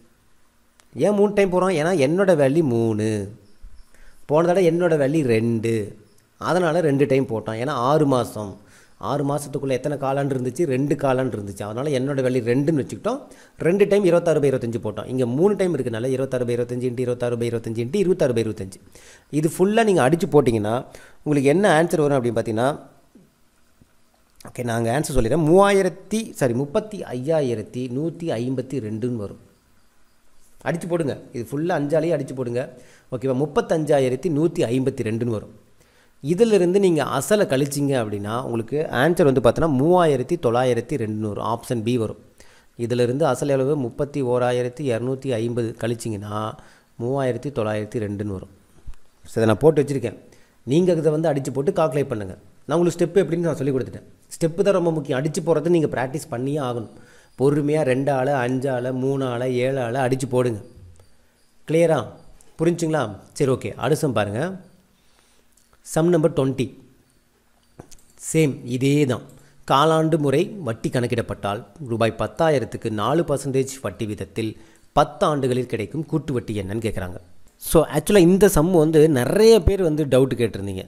ஏன் மூணு டைம் போகிறோம் ஏன்னா என்னோடய வேல்யூ மூணு போன தடவை என்னோடய வேல்யூ ரெண்டு அதனால் ரெண்டு டைம் போட்டோம் ஏன்னா ஆறு மாதம் ஆறு மாதத்துக்குள்ளே எத்தனை காலாண்டு இருந்துச்சு ரெண்டு காலாண்டு இருந்துச்சு அதனால் என்னோடய வேல்யூ ரெண்டுன்னு வச்சுக்கிட்டோம் ரெண்டு டைம் இருபத்தாறு பை இருபத்தஞ்சி போட்டோம் இங்கே மூணு டைம் இருக்குதுனால இருபத்தாறு பை இருபத்தஞ்சு இன்ட்டு இருபத்தாறு பை இருபத்தஞ்சு இன்ட்டு இருபத்தாறு பை இருபத்தஞ்சு இது ஃபுல்லாக நீங்கள் அடித்து போட்டிங்கன்னா உங்களுக்கு என்ன ஆன்சர் வரும் அப்படின்னு பார்த்தீங்கன்னா ஓகே நாங்கள் ஆன்சர் சொல்லிடுறேன் மூவாயிரத்தி சாரி முப்பத்தி ஐயாயிரத்தி நூற்றி ஐம்பத்தி ரெண்டுன்னு வரும் அடித்து போடுங்க இது ஃபுல்லாக அஞ்சாலேயே அடித்து போடுங்க ஓகேவா முப்பத்தஞ்சாயிரத்தி நூற்றி ஐம்பத்தி ரெண்டுன்னு வரும் இதிலிருந்து நீங்கள் அசலை கழிச்சிங்க அப்படின்னா உங்களுக்கு ஆன்சர் வந்து பார்த்தோன்னா மூவாயிரத்தி தொள்ளாயிரத்தி ரெண்டுன்னு வரும் ஆப்ஷன் பி வரும் இதிலிருந்து அசல் எவ்வளவு முப்பத்தி ஓராயிரத்தி இரநூத்தி ஐம்பது கழிச்சிங்கன்னா மூவாயிரத்தி தொள்ளாயிரத்தி ரெண்டுன்னு வரும் சரி நான் போட்டு வச்சுருக்கேன் நீங்கள் இதை வந்து அடித்து போட்டு கால்குலேட் பண்ணுங்கள் நான் உங்களுக்கு ஸ்டெப்பு எப்படின்னு நான் சொல்லி கொடுத்துட்டேன் ஸ்டெப்பு தான் ரொம்ப முக்கியம் அடித்து போகிறது நீங்கள் ப்ராக்டிஸ் பண்ணியே ஆகணும் பொறுமையாக ரெண்டு ஆள் அஞ்சாள் மூணு ஆள் ஏழு ஆள் அடித்து போடுங்க கிளியராக புரிஞ்சுங்களா சரி ஓகே அடுத்தம் பாருங்கள் சம் நம்பர் டுவெண்ட்டி சேம் இதே தான் காலாண்டு முறை வட்டி கணக்கிடப்பட்டால் ரூபாய் பத்தாயிரத்துக்கு நாலு பர்சன்டேஜ் வட்டி வீதத்தில் பத்து ஆண்டுகளில் கிடைக்கும் கூட்டு வட்டி என்னன்னு கேட்குறாங்க ஸோ ஆக்சுவலாக இந்த சம் வந்து நிறைய பேர் வந்து டவுட் கேட்டிருந்தீங்க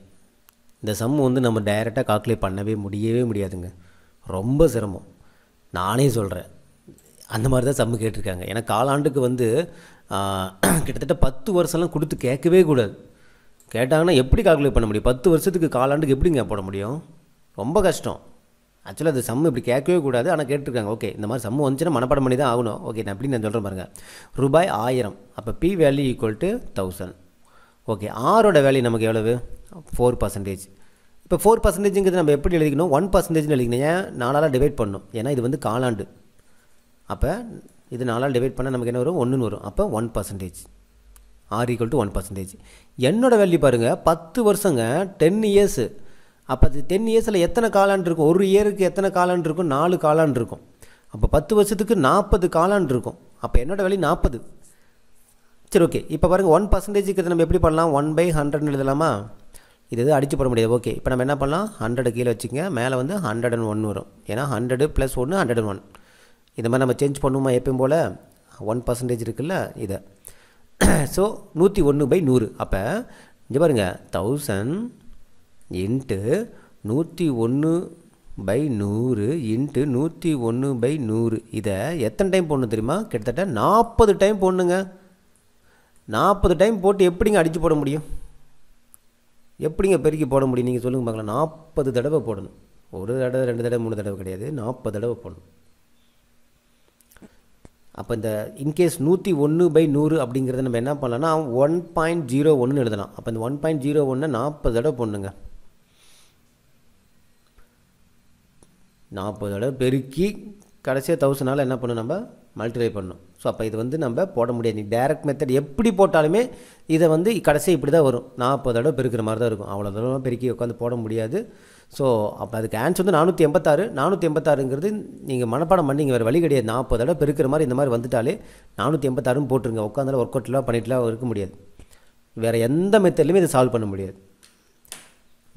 இந்த சம் வந்து நம்ம டைரெக்டாக கால்குலேட் பண்ணவே முடியவே முடியாதுங்க ரொம்ப சிரமம் நானே சொல்கிறேன் அந்த மாதிரி தான் சம்மு கேட்டிருக்காங்க ஏன்னா காலாண்டுக்கு வந்து கிட்டத்தட்ட பத்து வருஷம்லாம் கொடுத்து கேட்கவே கூடாது கேட்டாங்கன்னா எப்படி கால்குலேட் பண்ண முடியும் பத்து வருஷத்துக்கு காலாண்டுக்கு எப்படிங்க போட முடியும் ரொம்ப கஷ்டம் ஆக்சுவலாக அது சம்மு இப்படி கேட்கவே கூடாது ஆனால் கேட்டிருக்காங்க ஓகே இந்த மாதிரி சம்மு வந்துச்சுன்னா மனப்பாடம் பண்ணி தான் ஆகணும் ஓகே நான் அப்படின்னு நான் சொல்கிறேன் பாருங்கள் ரூபாய் ஆயிரம் அப்போ P value equal to thousand okay ஆரோட வேல்யூ நமக்கு எவ்வளவு ஃபோர் பர்சன்டேஜ் இப்போ ஃபோர் பர்சன்டேஜுங்கிறது நம்ம எப்படி எழுதிக்கணும் ஒன் பர்சன்டேஜ்னு எழுதிக்கணும் ஏன் நாலால் டிவைட் பண்ணணும் ஏன்னா இது வந்து காலாண்டு அப்போ இது நாலால் டிவைட் பண்ணால் நமக்கு என்ன வரும் ஒன்றுன்னு வரும் அப்போ one percentage R equal to one percentage என்னோடய வேல்யூ பாருங்கள் பத்து வருஷங்க டென் இயர்ஸு அப்போ அது டென் இயர்ஸில் எத்தனை காலாண்டு இருக்கும் ஒரு இயருக்கு எத்தனை காலாண்டு இருக்கும் நாலு காலாண்டு இருக்கும் அப்போ பத்து வருஷத்துக்கு நாற்பது காலாண்டு இருக்கும் அப்போ என்னோடய வேல்யூ நாற்பது சரி ஓகே இப்போ பாருங்கள் ஒன் பர்சன்டேஜுக்கு நம்ம எப்படி பண்ணலாம் ஒன் பை ஹண்ட்ரட்னு எழுதலாமா இது எதுவும் அடித்து போட முடியாது ஓகே இப்போ நம்ம என்ன பண்ணலாம் ஹண்ட்ரடு கீழே வச்சுக்கங்க மேலே வந்து ஹண்ட்ரட் அண்ட் ஒன் வரும் ஏன்னா ஹண்ட்ரடு ப்ளஸ் ஒன்று ஹண்ட்ரட் அண்ட் ஒன் இந்த மாதிரி நம்ம சேஞ்ச் பண்ணுவோமா எப்பயும் போல் ஒன் பர்சன்டேஜ் இருக்குல்ல இதை ஸோ நூற்றி ஒன்று பை நூறு அப்போ இங்கே பாருங்கள் தௌசண்ட் இன்ட்டு நூற்றி ஒன்று பை நூறு இன்ட்டு நூற்றி ஒன்று பை நூறு இதை எத்தனை டைம் போடணும் தெரியுமா கிட்டத்தட்ட நாற்பது டைம் போடணுங்க நாற்பது டைம் போட்டு எப்படிங்க அடித்து போட முடியும் எப்படிங்க பெருக்கி போட முடியும் நீங்கள் சொல்லுங்கள் பார்க்கலாம் நாற்பது தடவை போடணும் ஒரு தடவை ரெண்டு தடவை மூணு தடவை கிடையாது நாற்பது தடவை போடணும் அப்போ இந்த இன்கேஸ் நூற்றி ஒன்று பை நூறு அப்படிங்கிறத நம்ம என்ன பண்ணலாம்னா ஒன் பாயிண்ட் ஜீரோ ஒன்று எழுதலாம் அப்போ இந்த ஒன் பாயிண்ட் ஜீரோ ஒன்று நாற்பது தடவை பொண்ணுங்க நாற்பது தடவை பெருக்கி கடைசியாக தௌசண்ட்னால் என்ன பண்ணணும் நம்ம மல்டிப்ளை பண்ணணும் ஸோ அப்போ இது வந்து நம்ம போட முடியாது நீ டேரக்ட் மெத்தட் எப்படி போட்டாலுமே இதை வந்து கடைசி இப்படி தான் வரும் நாற்பது தடவை பெருக்கிற மாதிரி தான் இருக்கும் அவ்வளோ தடவை பெருக்கி உட்காந்து போட முடியாது ஸோ அப்போ அதுக்கு ஆன்சர் வந்து நானூற்றி எண்பத்தாறு நானூற்றி எண்பத்தாறுங்கிறது நீங்கள் மனப்பாடம் பண்ணி வேறு வழி கிடையாது நாற்பது தடவை பெருக்கிற மாதிரி இந்த மாதிரி வந்துட்டாலே நானூற்றி எண்பத்தாறுன்னு போட்டுருங்க உட்காந்தாலும் ஒர்க் அவுட்லாம் பண்ணிட்டுலாம் இருக்க முடியாது வேறு எந்த மெத்தட்லையுமே இதை சால்வ் பண்ண முடியாது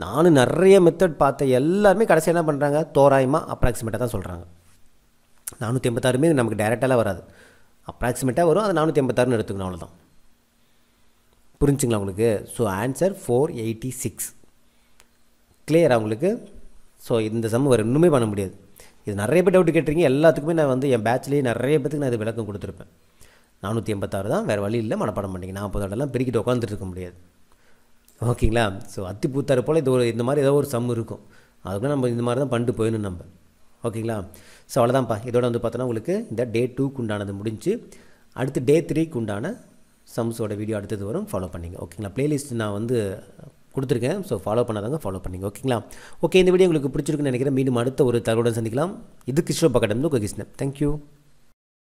நானும் நிறைய மெத்தட் பார்த்தேன் எல்லாருமே கடைசி என்ன பண்ணுறாங்க தோராயமாக அப்ராக்சிமேட்டாக தான் சொல்கிறாங்க நானூற்றி எண்பத்தாறுமே நமக்கு டேரெக்டாலாம் வராது அப்ராக்சிமேட்டாக வரும் அது நானூற்றி எண்பத்தாறுன்னு எடுத்துக்கணும் அவ்வளோதான் புரிஞ்சுங்களா உங்களுக்கு so answer four eighty six கிளியரா உங்களுக்கு ஸோ இந்த சம் வேறு இன்னுமே பண்ண முடியாது இது நிறைய பேர் டவுட் கேட்டிருக்கீங்க எல்லாத்துக்குமே நான் வந்து என் பேட்ச்லேயே நிறைய பேத்துக்கு நான் இது விளக்கம் கொடுத்துருப்பேன் நானூற்றி எண்பத்தாறு தான் வேறு வழி இல்லை மனப்பாடம் பண்ணிங்க நாற்பதாடெல்லாம் பிரிக்கிட்டு உட்காந்துட்டு இருக்க முடியாது ஓகேங்களா ஸோ அத்தி பூத்தாறு போல் இது ஒரு இந்த மாதிரி ஏதோ ஒரு சம் இருக்கும் அதுக்குள்ளே நம்ம இந்த மாதிரி தான் பண்ணிட்டு போயிடணும் நம்ம ஓகேங்களா ஸோ அவ்வளோதான்ப்பா இதோட வந்து பார்த்தோன்னா உங்களுக்கு இந்த டே டூக்கு உண்டானது முடிஞ்சு அடுத்து டே த்ரீக்கு உண்டான சம்ஸோட வீடியோ அடுத்தது வரும் ஃபாலோ பண்ணிங்க ஓகேங்களா ப்ளேலிஸ்ட் நான் வந்து கொடுத்துருக்கேன் ஸோ ஃபாலோ பண்ணாதாங்க ஃபாலோ பண்ணிங்க ஓகேங்களா ஓகே இந்த வீடியோ உங்களுக்கு பிடிச்சிருக்குன்னு நினைக்கிறேன் மீண்டும் அடுத்த ஒரு தகவலுடன் சந்திக்கலாம் இது கிருஷ்ண ஓகே கிருஷ்ணன் தேங்க்யூ